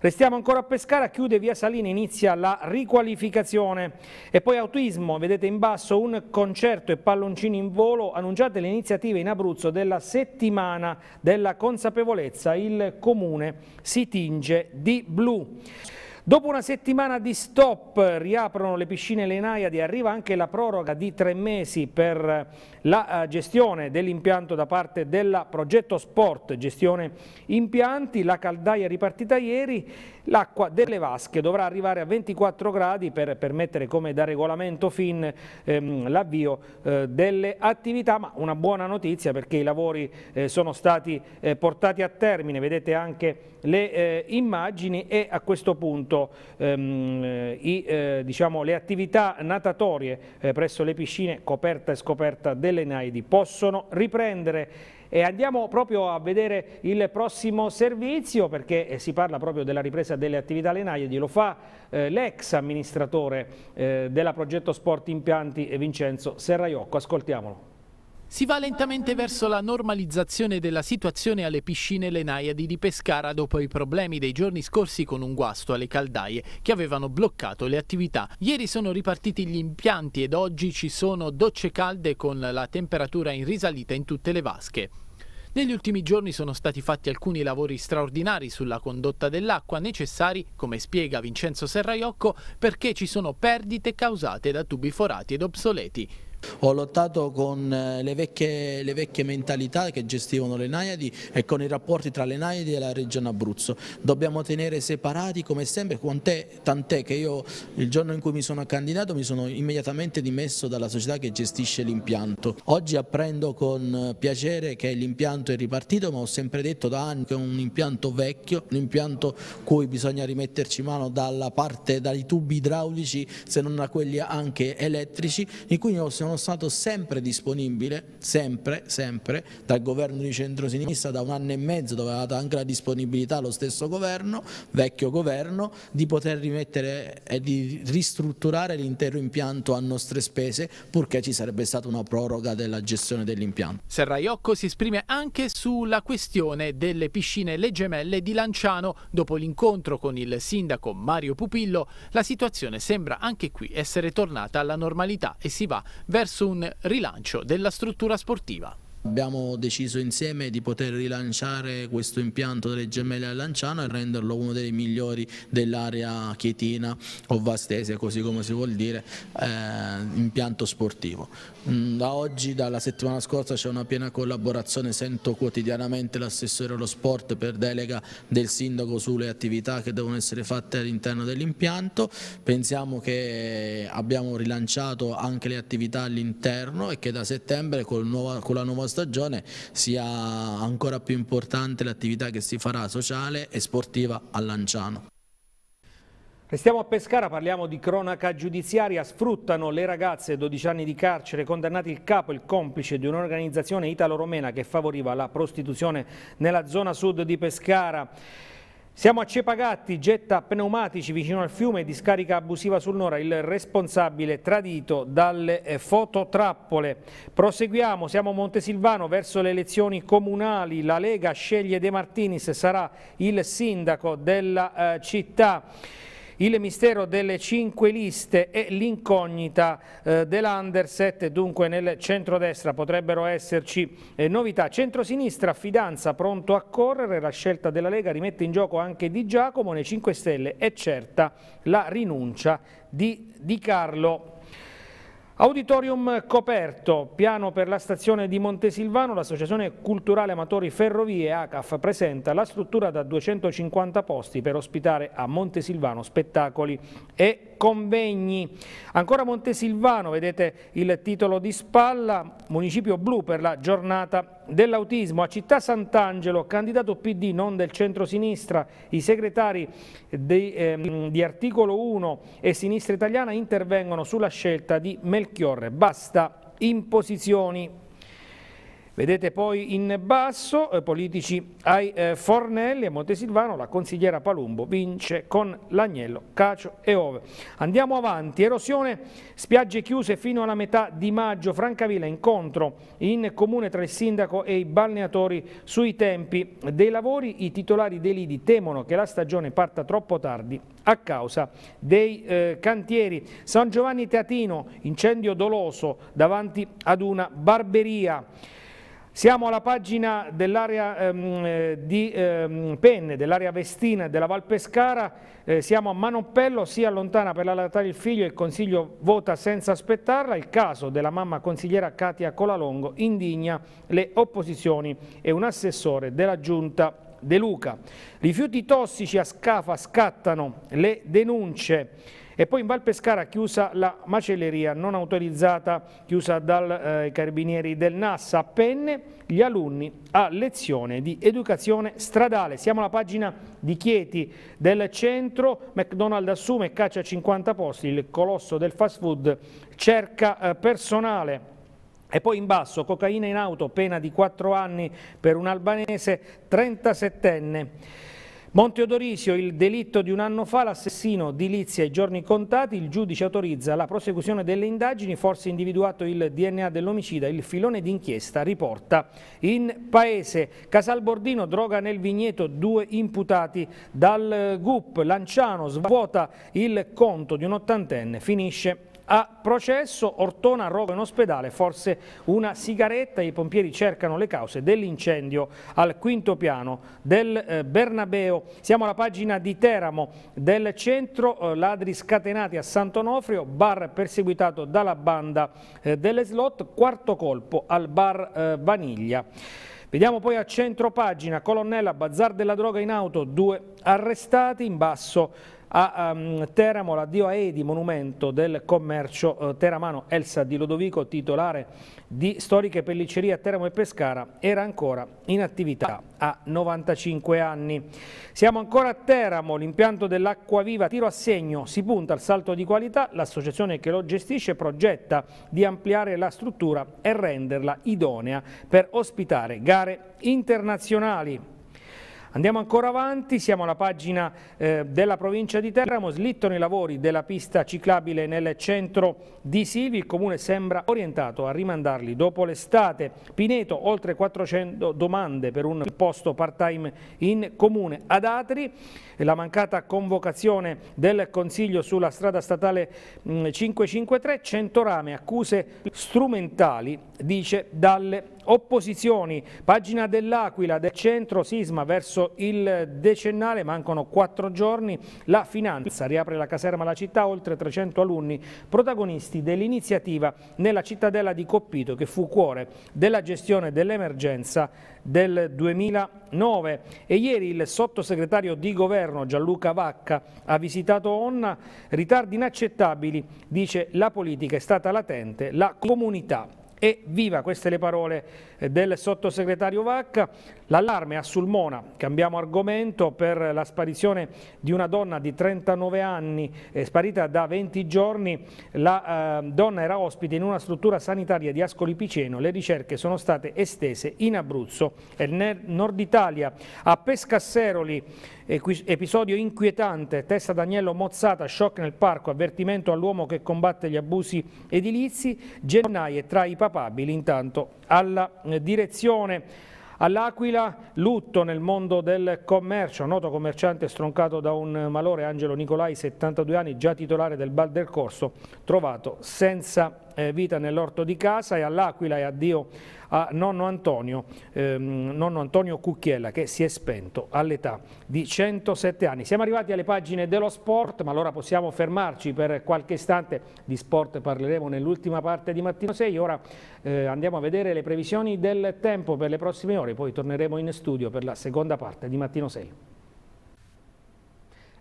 Restiamo ancora a Pescara, chiude via Salina, inizia la riqualificazione. E poi autismo, vedete in basso un concerto e palloncini in volo, annunciate le iniziative in Abruzzo della settimana della consapevolezza, il comune si tinge di blu. Dopo una settimana di stop riaprono le piscine e le Naiadi, arriva anche la proroga di tre mesi per la eh, gestione dell'impianto da parte della Progetto Sport, gestione impianti, la caldaia è ripartita ieri, l'acqua delle vasche dovrà arrivare a 24 gradi per permettere come da regolamento fin ehm, l'avvio eh, delle attività, ma una buona notizia perché i lavori eh, sono stati eh, portati a termine, vedete anche le eh, immagini e a questo punto quanto ehm, i, eh, diciamo, le attività natatorie eh, presso le piscine coperta e scoperta delle Naidi possono riprendere e andiamo proprio a vedere il prossimo servizio perché eh, si parla proprio della ripresa delle attività Naidi, lo fa eh, l'ex amministratore eh, della Progetto Sport Impianti Vincenzo Serraiocco, ascoltiamolo. Si va lentamente verso la normalizzazione della situazione alle piscine Lenaiadi di Pescara dopo i problemi dei giorni scorsi con un guasto alle caldaie che avevano bloccato le attività. Ieri sono ripartiti gli impianti ed oggi ci sono docce calde con la temperatura in risalita in tutte le vasche. Negli ultimi giorni sono stati fatti alcuni lavori straordinari sulla condotta dell'acqua necessari, come spiega Vincenzo Serraiocco, perché ci sono perdite causate da tubi forati ed obsoleti. Ho lottato con eh, le vecchie, le vecchie, mentalità che gestivano le Naiadi e con i rapporti tra le Naiadi e la regione Abruzzo. Dobbiamo tenere separati come sempre, tant'è che io il giorno in cui mi sono candidato mi sono immediatamente dimesso dalla società che gestisce l'impianto. Oggi apprendo con eh, piacere che l'impianto è ripartito, ma ho sempre detto da anni che è un impianto vecchio, un impianto cui bisogna rimetterci mano dalla parte, dai tubi idraulici se non da quelli anche elettrici, in cui sono sono stato sempre disponibile, sempre, sempre, dal governo di centrosinistra da un anno e mezzo dove aveva anche la disponibilità lo stesso governo, vecchio governo, di poter rimettere e di ristrutturare l'intero impianto a nostre spese purché ci sarebbe stata una proroga della gestione dell'impianto. Serraiocco si esprime anche sulla questione delle piscine Le Gemelle di Lanciano. Dopo l'incontro con il sindaco Mario Pupillo, la situazione sembra anche qui essere tornata alla normalità e si va verso verso un rilancio della struttura sportiva. Abbiamo deciso insieme di poter rilanciare questo impianto delle gemelle a Lanciano e renderlo uno dei migliori dell'area chietina o vastese, così come si vuol dire, eh, impianto sportivo. Mm, da oggi, dalla settimana scorsa, c'è una piena collaborazione, sento quotidianamente l'assessore allo sport per delega del sindaco sulle attività che devono essere fatte all'interno dell'impianto. Pensiamo che abbiamo rilanciato anche le attività all'interno e che da settembre con, nuova, con la nuova stagione sia ancora più importante l'attività che si farà sociale e sportiva a Lanciano. Restiamo a Pescara, parliamo di cronaca giudiziaria. Sfruttano le ragazze 12 anni di carcere, condannati il capo e il complice di un'organizzazione italo-romena che favoriva la prostituzione nella zona sud di Pescara. Siamo a Cepagatti, getta pneumatici vicino al fiume, discarica abusiva sul Nora, il responsabile tradito dalle eh, fototrappole. Proseguiamo, siamo a Montesilvano, verso le elezioni comunali, la Lega sceglie De Martinis, sarà il sindaco della eh, città il mistero delle cinque liste e l'incognita eh, dell'Underset, dunque nel centrodestra potrebbero esserci eh, novità. Centrosinistra, fidanza, pronto a correre, la scelta della Lega rimette in gioco anche Di Giacomo, nei 5 Stelle è certa la rinuncia di, di Carlo Auditorium coperto, piano per la stazione di Montesilvano, l'associazione culturale amatori Ferrovie ACAF presenta la struttura da 250 posti per ospitare a Montesilvano spettacoli e convegni. Ancora Montesilvano, vedete il titolo di spalla, municipio blu per la giornata dell'autismo. A Città Sant'Angelo, candidato PD non del centro-sinistra, i segretari di, eh, di Articolo 1 e Sinistra Italiana intervengono sulla scelta di Melchiorre. Basta imposizioni. Vedete poi in basso, eh, politici ai eh, fornelli, e Montesilvano la consigliera Palumbo vince con l'agnello, cacio e ove. Andiamo avanti, erosione, spiagge chiuse fino alla metà di maggio, Francavilla incontro in comune tra il sindaco e i balneatori sui tempi dei lavori, i titolari dei lidi temono che la stagione parta troppo tardi a causa dei eh, cantieri. San Giovanni Teatino, incendio doloso davanti ad una barberia. Siamo alla pagina dell'area ehm, eh, di ehm, Penne, dell'area Vestina della Val Pescara, eh, siamo a Manoppello, si allontana per allattare il figlio e il Consiglio vota senza aspettarla, il caso della mamma consigliera Katia Colalongo indigna le opposizioni e un assessore della Giunta De Luca. Rifiuti tossici a Scafa scattano le denunce. E poi in Val Pescara chiusa la macelleria non autorizzata, chiusa dai eh, carabinieri del NAS a Penne, gli alunni a lezione di educazione stradale. Siamo alla pagina di Chieti del centro, McDonald's assume e caccia 50 posti, il colosso del fast food cerca eh, personale. E poi in basso, cocaina in auto, pena di 4 anni per un albanese 37enne. Monte Odorisio, il delitto di un anno fa, l'assassino dilizia i giorni contati, il giudice autorizza la prosecuzione delle indagini, forse individuato il DNA dell'omicida, il filone d'inchiesta riporta in paese. Casalbordino, droga nel vigneto, due imputati dal GUP, Lanciano svuota il conto di un ottantenne, finisce a processo, Ortona roba in ospedale, forse una sigaretta, i pompieri cercano le cause dell'incendio al quinto piano del eh, Bernabeo. Siamo alla pagina di Teramo del centro, eh, ladri scatenati a Sant'Onofrio, bar perseguitato dalla banda eh, delle slot, quarto colpo al bar Vaniglia. Vediamo poi a centro pagina, colonnella, bazar della droga in auto, due arrestati in basso a um, Teramo l'addio a Edi, monumento del commercio uh, teramano Elsa Di Lodovico, titolare di storiche pellicerie a Teramo e Pescara, era ancora in attività a 95 anni. Siamo ancora a Teramo, l'impianto dell'acqua viva, tiro a segno, si punta al salto di qualità, l'associazione che lo gestisce progetta di ampliare la struttura e renderla idonea per ospitare gare internazionali. Andiamo ancora avanti, siamo alla pagina eh, della provincia di Teramo, slittano i lavori della pista ciclabile nel centro di Sivi, il comune sembra orientato a rimandarli dopo l'estate. Pineto, oltre 400 domande per un posto part-time in comune. Ad Atri, la mancata convocazione del Consiglio sulla strada statale 553, mm, Centorame, accuse strumentali, dice Dalle opposizioni, pagina dell'Aquila, del centro, sisma verso il decennale, mancano quattro giorni, la finanza riapre la caserma alla città, oltre 300 alunni protagonisti dell'iniziativa nella cittadella di Coppito che fu cuore della gestione dell'emergenza del 2009 e ieri il sottosegretario di governo Gianluca Vacca ha visitato Onna, ritardi inaccettabili, dice la politica è stata latente, la comunità e viva, queste le parole eh, del sottosegretario Vacca. L'allarme a Sulmona, cambiamo argomento, per la sparizione di una donna di 39 anni, eh, sparita da 20 giorni. La eh, donna era ospite in una struttura sanitaria di Ascoli Piceno. Le ricerche sono state estese in Abruzzo e nel nord Italia. A Pescasseroli, episodio inquietante, testa d'agnello mozzata, shock nel parco, avvertimento all'uomo che combatte gli abusi edilizi, gennaie tra i papabili intanto alla direzione. All'Aquila, lutto nel mondo del commercio, noto commerciante stroncato da un malore, Angelo Nicolai, 72 anni, già titolare del Bal del Corso, trovato senza eh, vita nell'orto di casa e all'Aquila e addio a nonno Antonio, ehm, nonno Antonio Cucchiella che si è spento all'età di 107 anni. Siamo arrivati alle pagine dello sport, ma allora possiamo fermarci per qualche istante. Di sport parleremo nell'ultima parte di Mattino 6. Ora eh, andiamo a vedere le previsioni del tempo per le prossime ore, poi torneremo in studio per la seconda parte di Mattino 6.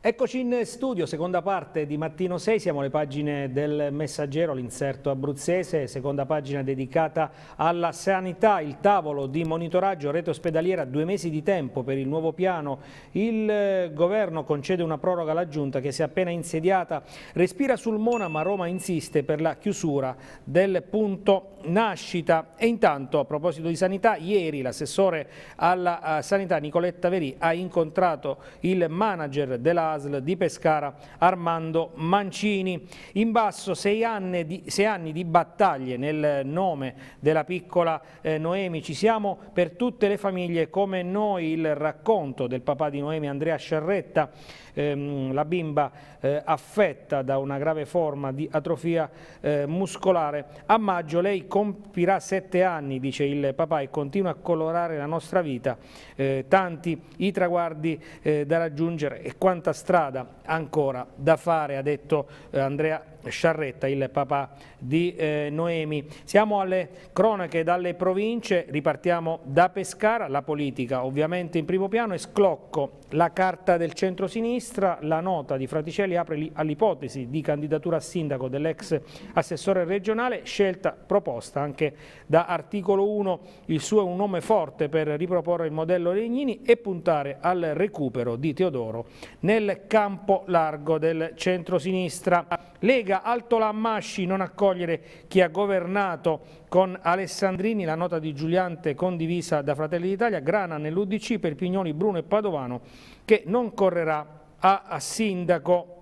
Eccoci in studio, seconda parte di Mattino 6, siamo alle pagine del Messaggero, l'inserto abruzzese, seconda pagina dedicata alla sanità, il tavolo di monitoraggio rete ospedaliera, due mesi di tempo per il nuovo piano, il eh, governo concede una proroga alla giunta che si è appena insediata, respira sul Mona ma Roma insiste per la chiusura del punto nascita e intanto a proposito di sanità, ieri l'assessore alla eh, sanità Nicoletta Veri ha incontrato il manager della dell'ASL di Pescara Armando Mancini. In basso sei anni di, sei anni di battaglie nel nome della piccola eh, Noemi. Ci siamo per tutte le famiglie come noi. Il racconto del papà di Noemi Andrea Sciarretta, ehm, la bimba eh, affetta da una grave forma di atrofia eh, muscolare. A maggio lei compirà sette anni, dice il papà, e continua a colorare la nostra vita. Eh, tanti i traguardi eh, da raggiungere e quanta strada ancora da fare, ha detto eh, Andrea Sciarretta, il papà di eh, Noemi. Siamo alle cronache dalle province, ripartiamo da Pescara, la politica ovviamente in primo piano e sclocco la carta del centro-sinistra, la nota di Fraticelli apre all'ipotesi di candidatura a sindaco dell'ex assessore regionale, scelta proposta anche da articolo 1, il suo è un nome forte per riproporre il modello Legnini e puntare al recupero di Teodoro nel campo largo del centro-sinistra. Lega Alto Lammasci non accogliere chi ha governato con Alessandrini, la nota di Giuliante condivisa da Fratelli d'Italia, Grana nell'Udc per Pignoni, Bruno e Padovano che non correrà a, a sindaco.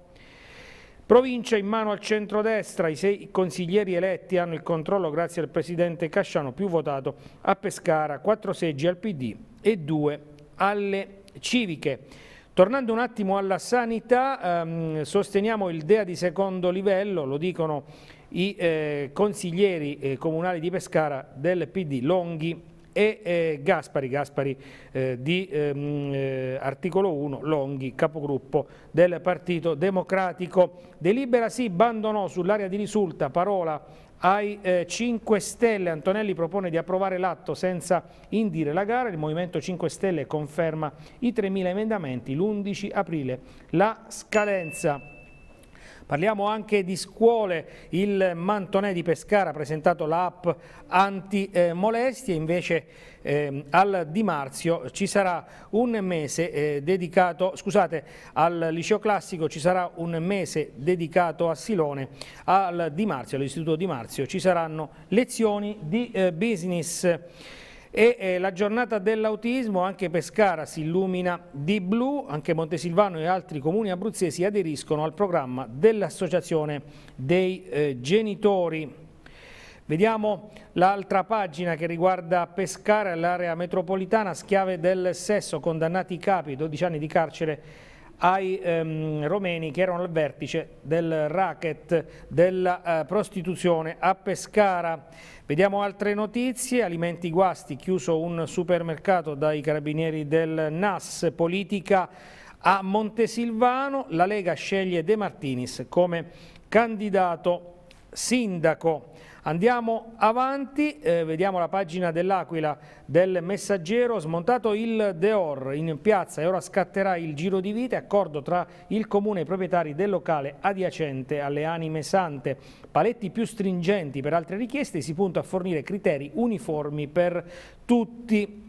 Provincia in mano al centrodestra, i sei consiglieri eletti hanno il controllo grazie al presidente Casciano, più votato a Pescara, quattro seggi al PD e due alle civiche. Tornando un attimo alla sanità, ehm, sosteniamo il DEA di secondo livello, lo dicono i eh, consiglieri eh, comunali di Pescara del PD Longhi e eh, Gaspari, Gaspari eh, di ehm, eh, articolo 1, Longhi, capogruppo del Partito Democratico. Delibera sì, bando no sull'area di risulta, parola ai eh, 5 Stelle Antonelli propone di approvare l'atto senza indire la gara, il Movimento 5 Stelle conferma i 3.000 emendamenti l'11 aprile. La scadenza Parliamo anche di scuole, il Mantonè di Pescara ha presentato l'app anti-molestie, invece eh, al Di Marzio ci sarà un mese eh, dedicato, scusate, al liceo classico ci sarà un mese dedicato a Silone, al Di Marzio, all'istituto Di Marzio ci saranno lezioni di eh, business e eh, la giornata dell'autismo anche Pescara si illumina di blu, anche Montesilvano e altri comuni abruzzesi aderiscono al programma dell'associazione dei eh, genitori. Vediamo l'altra pagina che riguarda Pescara, l'area metropolitana, schiave del sesso, condannati i capi, 12 anni di carcere ai ehm, romeni che erano al vertice del racket della eh, prostituzione a Pescara. Vediamo altre notizie, alimenti guasti, chiuso un supermercato dai carabinieri del NAS, politica a Montesilvano, la Lega sceglie De Martinis come candidato sindaco. Andiamo avanti, eh, vediamo la pagina dell'Aquila del Messaggero, smontato il Deor in piazza e ora scatterà il giro di vite, accordo tra il comune e i proprietari del locale adiacente alle anime sante. Paletti più stringenti per altre richieste, si punta a fornire criteri uniformi per tutti.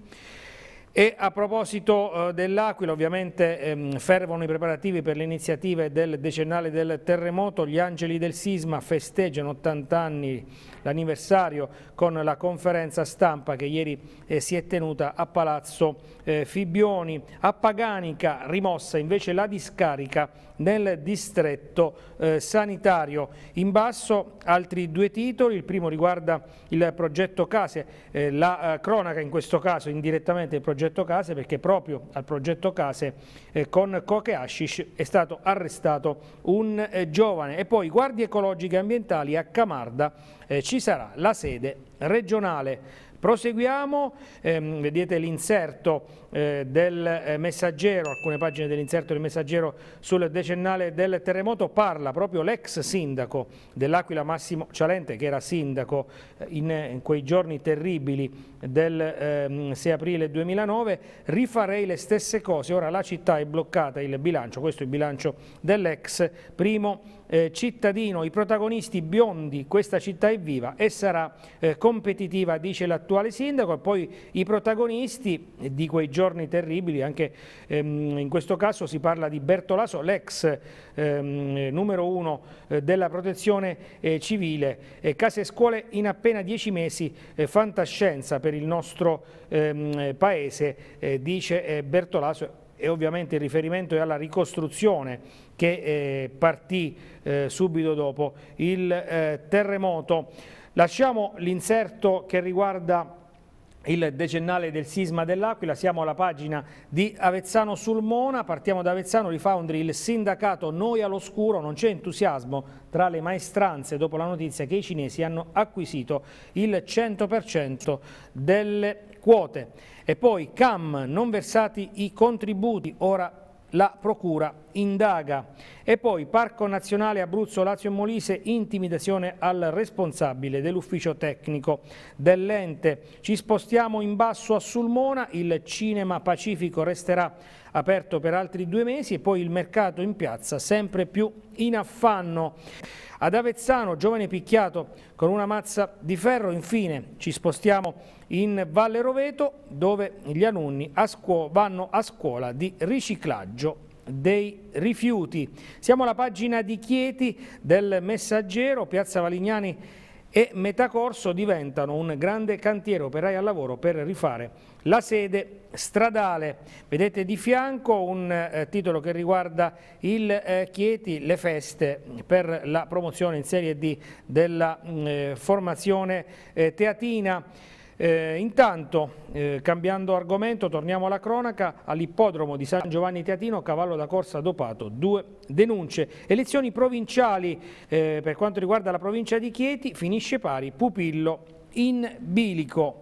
E a proposito eh, dell'Aquila, ovviamente ehm, fervono i preparativi per le iniziative del decennale del terremoto, gli angeli del sisma festeggiano 80 anni l'anniversario con la conferenza stampa che ieri eh, si è tenuta a Palazzo eh, Fibbioni. A Paganica rimossa invece la discarica nel distretto eh, sanitario. In basso altri due titoli, il primo riguarda il progetto Case, eh, la eh, cronaca in questo caso indirettamente il progetto Case perché proprio al progetto Case eh, con coche hashish è stato arrestato un eh, giovane e poi guardie ecologiche e ambientali a Camarda eh, ci sarà la sede regionale. Proseguiamo, ehm, vedete l'inserto eh, del eh, messaggero, alcune pagine dell'inserto del messaggero sul decennale del terremoto, parla proprio l'ex sindaco dell'Aquila Massimo Cialente che era sindaco eh, in, in quei giorni terribili del ehm, 6 aprile 2009, rifarei le stesse cose, ora la città è bloccata, il bilancio, questo è il bilancio dell'ex primo eh, cittadino, i protagonisti biondi, questa città è viva e sarà eh, competitiva, dice l'attuale sindaco, e poi i protagonisti di quei giorni terribili, anche ehm, in questo caso si parla di Bertolaso, l'ex ehm, numero uno eh, della protezione eh, civile, eh, case e scuole in appena dieci mesi, eh, fantascienza per il nostro ehm, paese, dice Bertolaso e ovviamente il riferimento è alla ricostruzione che eh, partì eh, subito dopo il eh, terremoto. Lasciamo l'inserto che riguarda il decennale del sisma dell'Aquila, siamo alla pagina di Avezzano sul Mona, partiamo da Avezzano, rifoundry il sindacato Noi all'oscuro, non c'è entusiasmo tra le maestranze dopo la notizia che i cinesi hanno acquisito il 100% delle quote e poi CAM non versati i contributi, ora la Procura indaga. E poi Parco Nazionale Abruzzo Lazio e Molise, intimidazione al responsabile dell'ufficio tecnico dell'ente. Ci spostiamo in basso a Sulmona, il cinema pacifico resterà aperto per altri due mesi e poi il mercato in piazza sempre più in affanno. Ad Avezzano, giovane picchiato con una mazza di ferro, infine ci spostiamo in Valle Roveto dove gli alunni a vanno a scuola di riciclaggio dei rifiuti. Siamo alla pagina di Chieti del Messaggero, Piazza Valignani e metà corso diventano un grande cantiere operai al lavoro per rifare la sede stradale. Vedete di fianco un eh, titolo che riguarda il eh, Chieti, le feste per la promozione in Serie D della mh, mm, eh, formazione eh, teatina. Eh, intanto, eh, cambiando argomento, torniamo alla cronaca, all'ippodromo di San Giovanni Teatino, cavallo da corsa dopato, due denunce. Elezioni provinciali eh, per quanto riguarda la provincia di Chieti, finisce pari, pupillo in bilico.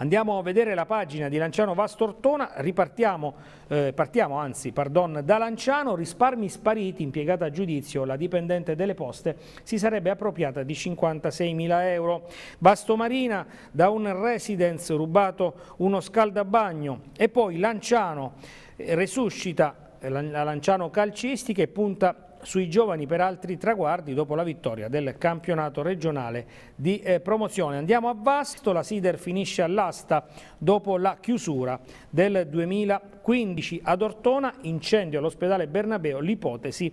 Andiamo a vedere la pagina di Lanciano Vastortona, ripartiamo, eh, partiamo anzi, pardon, da Lanciano, risparmi spariti, impiegata a giudizio, la dipendente delle poste si sarebbe appropriata di 56 mila euro. Vastomarina, da un residence rubato uno scaldabagno e poi Lanciano eh, resuscita eh, la Lanciano calcistica e punta sui giovani per altri traguardi dopo la vittoria del campionato regionale di eh, promozione. Andiamo a Vasto, la Sider finisce all'asta dopo la chiusura del 2015 ad Ortona, incendio all'ospedale Bernabeo, l'ipotesi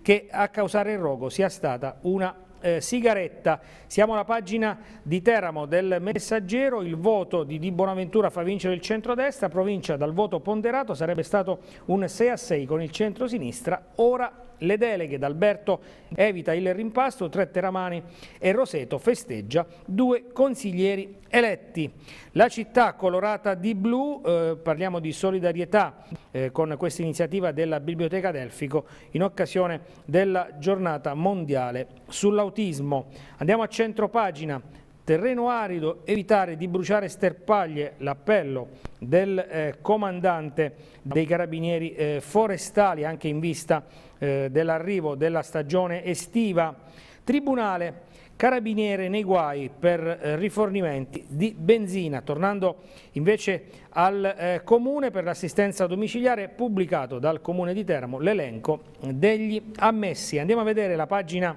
che a causare il rogo sia stata una eh, sigaretta. Siamo alla pagina di Teramo del Messaggero, il voto di Di Bonaventura fa vincere il centro-destra, provincia dal voto ponderato sarebbe stato un 6 a 6 con il centro-sinistra, ora le deleghe d'Alberto evita il rimpasto, tre teramani e Roseto festeggia due consiglieri eletti. La città colorata di blu, eh, parliamo di solidarietà eh, con questa iniziativa della Biblioteca Delfico in occasione della giornata mondiale sull'autismo. Andiamo a centro pagina, terreno arido, evitare di bruciare sterpaglie, l'appello del eh, comandante dei carabinieri eh, forestali anche in vista eh, dell'arrivo della stagione estiva. Tribunale carabiniere nei guai per eh, rifornimenti di benzina. Tornando invece al eh, comune per l'assistenza domiciliare pubblicato dal comune di Teramo l'elenco degli ammessi. Andiamo a vedere la pagina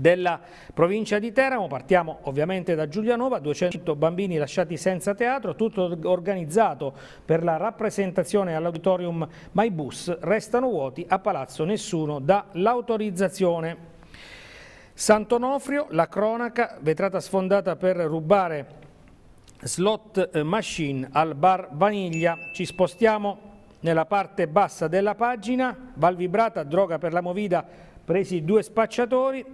della provincia di Teramo. Partiamo ovviamente da Giulianova, 200 bambini lasciati senza teatro, tutto organizzato per la rappresentazione all'auditorium Maibus, restano vuoti a Palazzo Nessuno dà l'autorizzazione. Sant'Onofrio, la cronaca, vetrata sfondata per rubare slot eh, machine al bar Vaniglia. Ci spostiamo nella parte bassa della pagina, Valvibrata, droga per la movida presi due spacciatori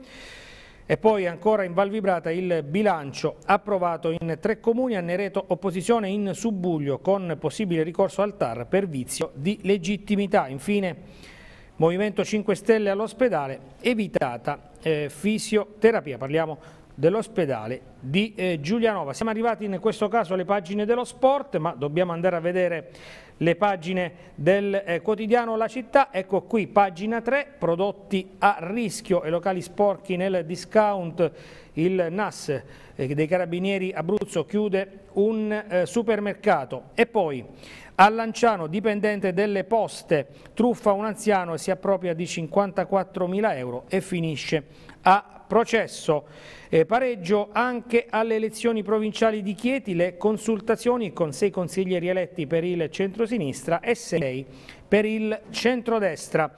e poi ancora in Val Vibrata il bilancio approvato in tre comuni a Nereto opposizione in subbuglio con possibile ricorso al TAR per vizio di legittimità. Infine Movimento 5 Stelle all'ospedale, evitata eh, fisioterapia. Parliamo dell'ospedale di eh, Giulianova. Siamo arrivati in questo caso alle pagine dello sport, ma dobbiamo andare a vedere le pagine del eh, quotidiano La Città, ecco qui pagina 3, prodotti a rischio e locali sporchi nel discount, il NAS eh, dei Carabinieri Abruzzo chiude un eh, supermercato e poi a Lanciano, dipendente delle poste, truffa un anziano e si appropria di 54 mila euro e finisce a processo eh, pareggio anche alle elezioni provinciali di Chieti le consultazioni con sei consiglieri eletti per il centrosinistra e sei per il centrodestra.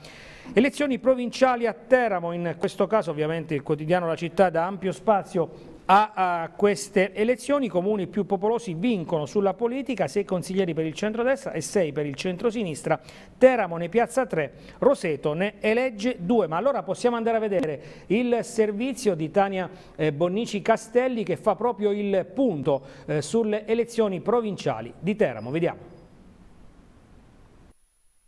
Elezioni provinciali a Teramo, in questo caso ovviamente il quotidiano La Città dà ampio spazio a, a, queste elezioni i comuni più popolosi vincono sulla politica 6 consiglieri per il centrodestra e 6 per il centrosinistra, Teramo ne piazza 3, Roseto ne elegge 2. Ma allora possiamo andare a vedere il servizio di Tania eh, Bonnici Castelli che fa proprio il punto eh, sulle elezioni provinciali di Teramo. Vediamo.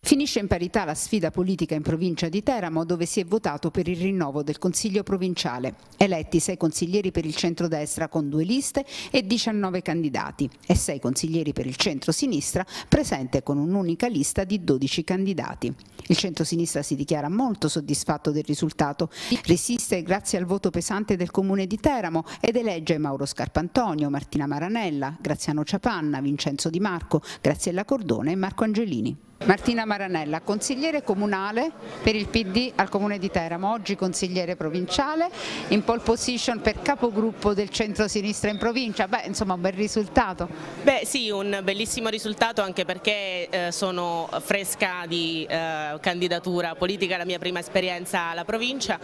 Finisce in parità la sfida politica in provincia di Teramo dove si è votato per il rinnovo del Consiglio provinciale. Eletti sei consiglieri per il centrodestra con due liste e 19 candidati e sei consiglieri per il centro-sinistra, presente con un'unica lista di 12 candidati. Il centro-sinistra si dichiara molto soddisfatto del risultato, resiste grazie al voto pesante del comune di Teramo ed elegge Mauro Scarpantonio, Martina Maranella, Graziano Ciapanna, Vincenzo Di Marco, Graziella Cordone e Marco Angelini. Martina Maranella, consigliere comunale per il PD al Comune di Teramo, oggi consigliere provinciale, in pole position per capogruppo del centro-sinistra in provincia, beh insomma un bel risultato. Beh sì, un bellissimo risultato anche perché eh, sono fresca di eh, candidatura politica, la mia prima esperienza alla provincia,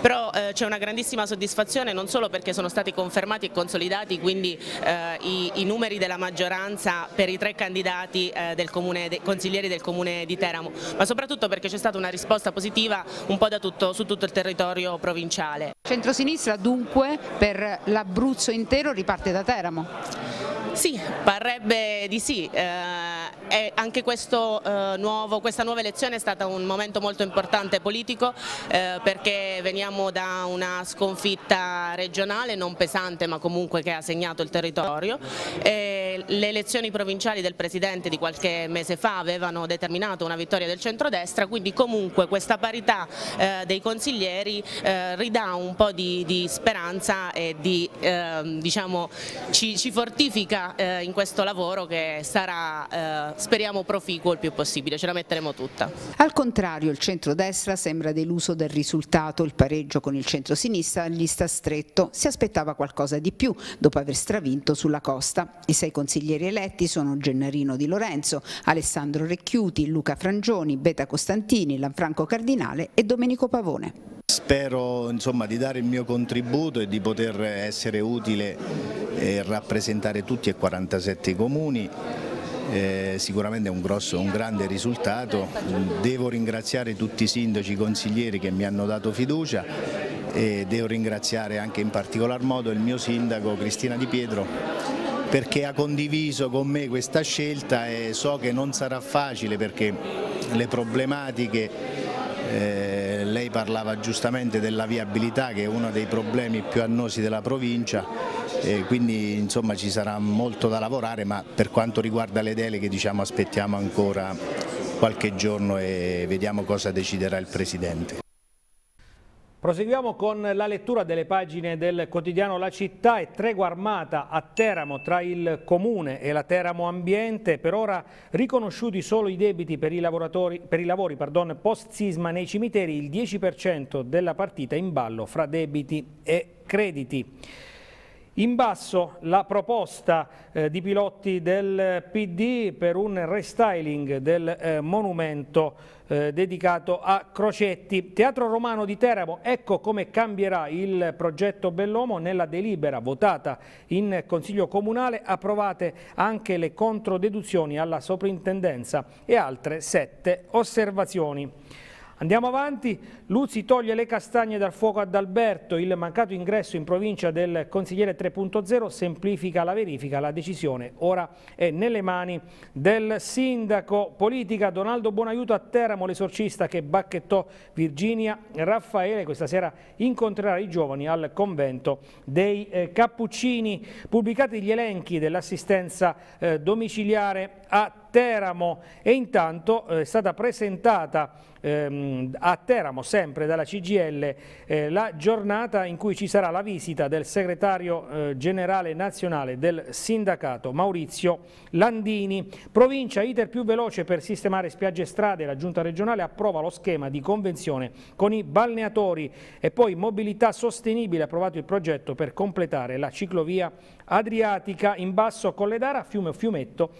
però eh, c'è una grandissima soddisfazione non solo perché sono stati confermati e consolidati quindi eh, i, i, numeri della maggioranza per i tre candidati eh, del comune, de, consiglieri del del comune di Teramo, ma soprattutto perché c'è stata una risposta positiva un po' tutto, su tutto il territorio provinciale. Centrosinistra dunque per l'Abruzzo intero riparte da Teramo? Sì, parrebbe di sì. Eh, anche questo, eh, nuovo, questa nuova elezione è stata un momento molto importante politico eh, perché veniamo da una sconfitta regionale non pesante ma comunque che ha segnato il territorio. le elezioni provinciali del Presidente di qualche mese fa avevano determinato una vittoria del centrodestra, quindi comunque questa parità eh, dei consiglieri eh, ridà un po' di, di speranza e di, ehm, diciamo, ci, ci fortifica eh, in questo lavoro che sarà, eh, speriamo, proficuo il più possibile, ce la metteremo tutta. Al contrario, il centrodestra sembra deluso del risultato, il pareggio con il centrosinistra gli sta stretto, si aspettava qualcosa di più dopo aver stravinto sulla costa. I sei consiglieri eletti sono Gennarino Di Lorenzo, Alessandro Recchiuti, Luca Frangioni, Beta Costantini, Lanfranco Cardinale e Domenico Pavone spero insomma, di dare il mio contributo e di poter essere utile e rappresentare tutti e 47 i comuni. Eh, sicuramente è un, grosso, un grande risultato, devo ringraziare tutti i sindaci e i consiglieri che mi hanno dato fiducia e devo ringraziare anche in particolar modo il mio sindaco Cristina Di Pietro perché ha condiviso con me questa scelta e so che non sarà facile perché le problematiche eh, lei parlava giustamente della viabilità che è uno dei problemi più annosi della provincia e quindi insomma ci sarà molto da lavorare ma per quanto riguarda le deleghe diciamo, aspettiamo ancora qualche giorno e vediamo cosa deciderà il Presidente. Proseguiamo con la lettura delle pagine del quotidiano La Città e tregua armata a Teramo tra il Comune e la Teramo Ambiente, per ora riconosciuti solo i debiti per i, per i lavori post-sisma nei cimiteri, il 10% della partita in ballo fra debiti e crediti. In basso la proposta eh, di piloti del PD per un restyling del eh, monumento eh, dedicato a Crocetti. Teatro Romano di Teramo, ecco come cambierà il progetto Bellomo nella delibera votata in Consiglio Comunale, approvate anche le controdeduzioni alla soprintendenza e altre sette osservazioni. Andiamo avanti, Luzzi toglie le castagne dal fuoco ad Alberto, il mancato ingresso in provincia del consigliere 3.0 semplifica la verifica, la decisione ora è nelle mani del sindaco. Politica Donaldo Buonaiuto a Teramo, l'esorcista che bacchettò Virginia Raffaele, questa sera incontrerà i giovani al convento dei eh, Cappuccini. Pubblicati gli elenchi dell'assistenza eh, domiciliare a Teramo e intanto eh, è stata presentata ehm, a Teramo, sempre sempre dalla CGL eh, la giornata in cui ci sarà la visita del segretario eh, generale nazionale del sindacato Maurizio Landini. Provincia ITER più veloce per sistemare spiagge e strade, la giunta regionale approva lo schema di convenzione con i balneatori e poi mobilità sostenibile, approvato il progetto per completare la ciclovia adriatica in basso Colledara, fiume o fiumetto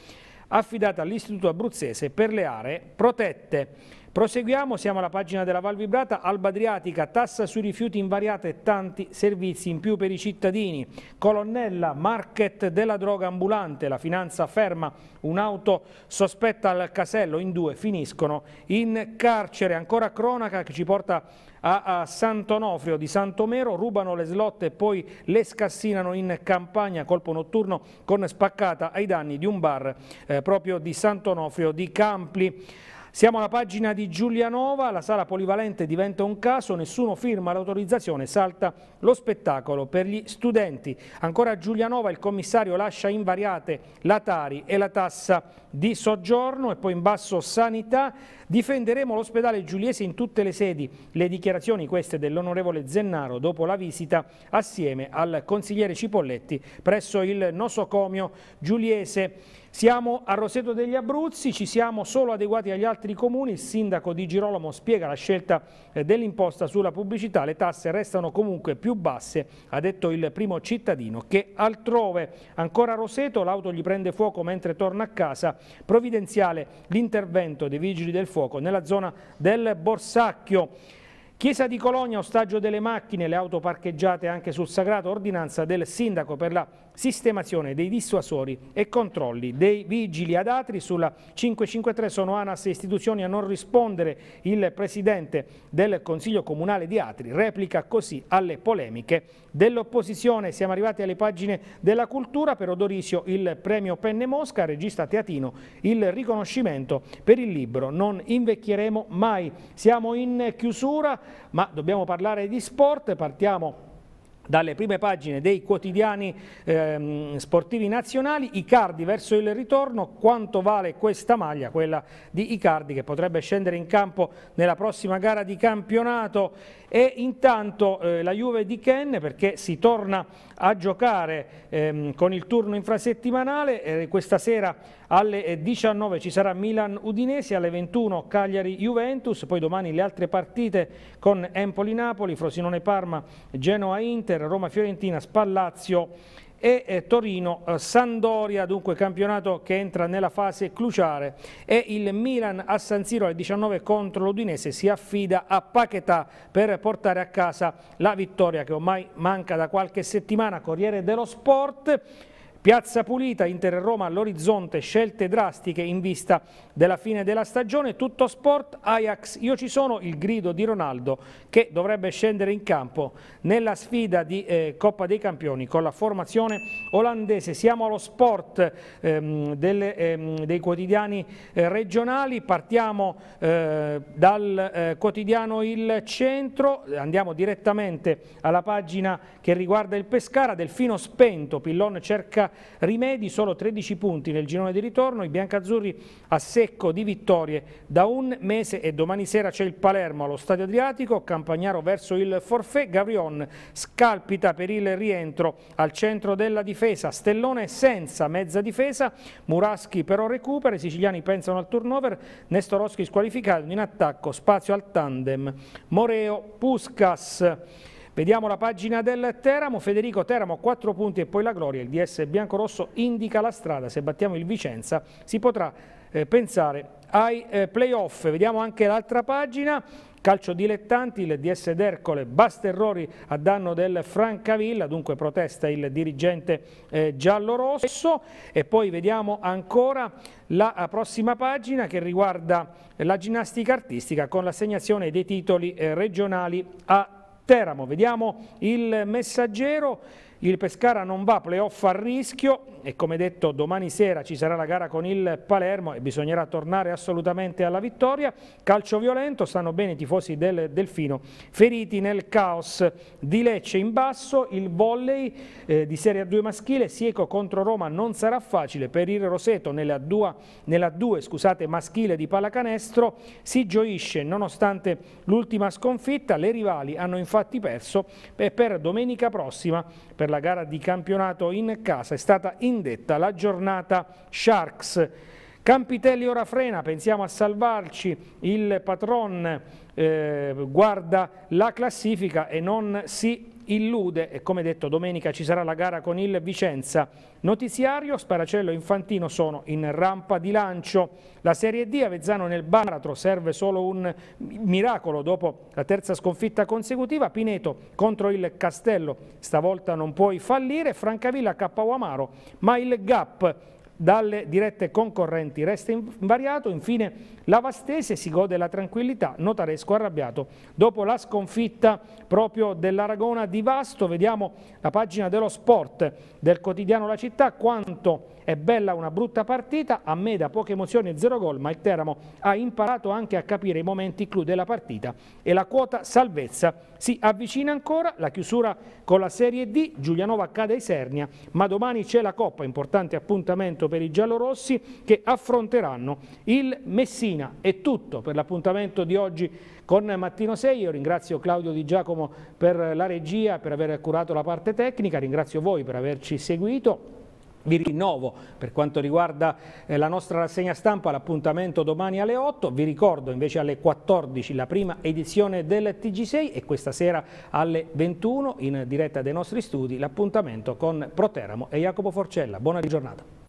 affidata all'Istituto Abruzzese per le aree protette. Proseguiamo, siamo alla pagina della Val Vibrata, Alba Adriatica, tassa sui rifiuti invariata e tanti servizi in più per i cittadini. Colonnella, market della droga ambulante, la finanza ferma, un'auto sospetta al casello, in due finiscono in carcere. Ancora cronaca che ci porta a, a Sant'Onofrio di Santomero, rubano le slotte e poi le scassinano in campagna, colpo notturno con spaccata ai danni di un bar eh, proprio di Sant'Onofrio di Campli. Siamo alla pagina di Giulianova, la sala polivalente diventa un caso, nessuno firma l'autorizzazione, salta lo spettacolo per gli studenti. Ancora a Giulianova il commissario lascia invariate la Tari e la tassa di soggiorno e poi in basso sanità. Difenderemo l'ospedale giuliese in tutte le sedi. Le dichiarazioni queste dell'onorevole Zennaro dopo la visita assieme al consigliere Cipolletti presso il nosocomio giuliese. Siamo a Roseto degli Abruzzi, ci siamo solo adeguati agli altri comuni, il sindaco Di Girolamo spiega la scelta eh, dell'imposta sulla pubblicità, le tasse restano comunque più basse, ha detto il primo cittadino, che altrove ancora Roseto l'auto gli prende fuoco mentre torna a casa, provvidenziale l'intervento dei vigili del fuoco nella zona del Borsacchio. Chiesa di Cologna, ostaggio delle macchine, le auto parcheggiate anche sul sagrato, ordinanza del sindaco per la sistemazione dei dissuasori e controlli dei vigili ad atri. Sulla 553 sono ANAS e istituzioni a non rispondere il Presidente del Consiglio Comunale di Atri. Replica così alle polemiche dell'opposizione. Siamo arrivati alle pagine della cultura. Per Odorisio il premio Penne Mosca, regista teatino, il riconoscimento per il libro Non invecchieremo mai. Siamo in chiusura ma dobbiamo parlare di sport. Partiamo dalle prime pagine dei quotidiani ehm, sportivi nazionali, Icardi verso il ritorno, quanto vale questa maglia, quella di Icardi che potrebbe scendere in campo nella prossima gara di campionato e intanto eh, la Juve di Ken perché si torna a giocare ehm, con il turno infrasettimanale. Eh, questa sera alle 19 eh, ci sarà Milan-Udinese, alle 21 Cagliari-Juventus, poi domani le altre partite con Empoli-Napoli, Frosinone-Parma, Genoa-Inter, Roma-Fiorentina, Spallazio e eh, Torino-Sandoria, eh, dunque campionato che entra nella fase cruciale e il Milan a San Siro alle 19 contro l'Udinese si affida a Paquetà per portare a casa la vittoria che ormai manca da qualche settimana. Corriere dello Sport Piazza Pulita, Inter Roma all'orizzonte, scelte drastiche in vista della fine della stagione, tutto sport, Ajax, io ci sono, il grido di Ronaldo che dovrebbe scendere in campo nella sfida di eh, Coppa dei Campioni con la formazione olandese. Siamo allo sport ehm, delle, ehm, dei quotidiani eh, regionali, partiamo eh, dal eh, quotidiano Il Centro, andiamo direttamente alla pagina che riguarda il Pescara, Delfino spento, Pillon cerca rimedi, solo 13 punti nel girone di ritorno, i biancazzurri a secco di vittorie da un mese e domani sera c'è il Palermo allo Stadio Adriatico, Campagnaro verso il forfè, Gavrion scalpita per il rientro al centro della difesa, Stellone senza mezza difesa, Muraschi però recupera, i siciliani pensano al turnover, Nestoroschi squalificato in attacco, spazio al tandem, Moreo, Puskas Vediamo la pagina del Teramo, Federico Teramo 4 punti e poi la gloria, il DS biancorosso indica la strada, se battiamo il Vicenza si potrà eh, pensare ai eh, playoff. Vediamo anche l'altra pagina, calcio dilettanti, il DS d'Ercole, basta errori a danno del Francavilla, dunque protesta il dirigente eh, giallo-rosso e poi vediamo ancora la eh, prossima pagina che riguarda la ginnastica artistica con l'assegnazione dei titoli eh, regionali a Teramo. Vediamo il messaggero. Il Pescara non va playoff a rischio e come detto domani sera ci sarà la gara con il Palermo e bisognerà tornare assolutamente alla vittoria. Calcio violento, stanno bene i tifosi del Delfino, feriti nel caos di Lecce in basso, il volley eh, di Serie A2 maschile, Sieco contro Roma non sarà facile per il Roseto nella 2, nella 2 scusate, maschile di pallacanestro, si gioisce nonostante l'ultima sconfitta, le rivali hanno infatti perso e per domenica prossima per la gara di campionato in casa è stata indetta la giornata Sharks Campitelli ora frena, pensiamo a salvarci, il patron eh, guarda la classifica e non si illude e come detto domenica ci sarà la gara con il Vicenza. Notiziario, Sparacello e Infantino sono in rampa di lancio. La Serie D, Avezzano nel baratro, serve solo un miracolo dopo la terza sconfitta consecutiva. Pineto contro il Castello, stavolta non puoi fallire. Francavilla, K.O. Amaro, ma il gap dalle dirette concorrenti resta invariato, infine la Vastese si gode la tranquillità, notaresco arrabbiato dopo la sconfitta proprio dell'Aragona di Vasto, vediamo la pagina dello sport del quotidiano La Città, quanto è bella una brutta partita, a me da poche emozioni e zero gol, ma il Teramo ha imparato anche a capire i momenti clou della partita e la quota salvezza si avvicina ancora, la chiusura con la Serie D, Giulianova cade ai Sernia, ma domani c'è la Coppa, importante appuntamento per i giallorossi che affronteranno il Messina. È tutto per l'appuntamento di oggi con Mattino 6. Io ringrazio Claudio Di Giacomo per la regia, per aver curato la parte tecnica, ringrazio voi per averci seguito. Vi rinnovo per quanto riguarda eh, la nostra rassegna stampa l'appuntamento domani alle 8, vi ricordo invece alle 14 la prima edizione del TG6 e questa sera alle 21 in diretta dai nostri studi l'appuntamento con Proteramo e Jacopo Forcella. Buona giornata.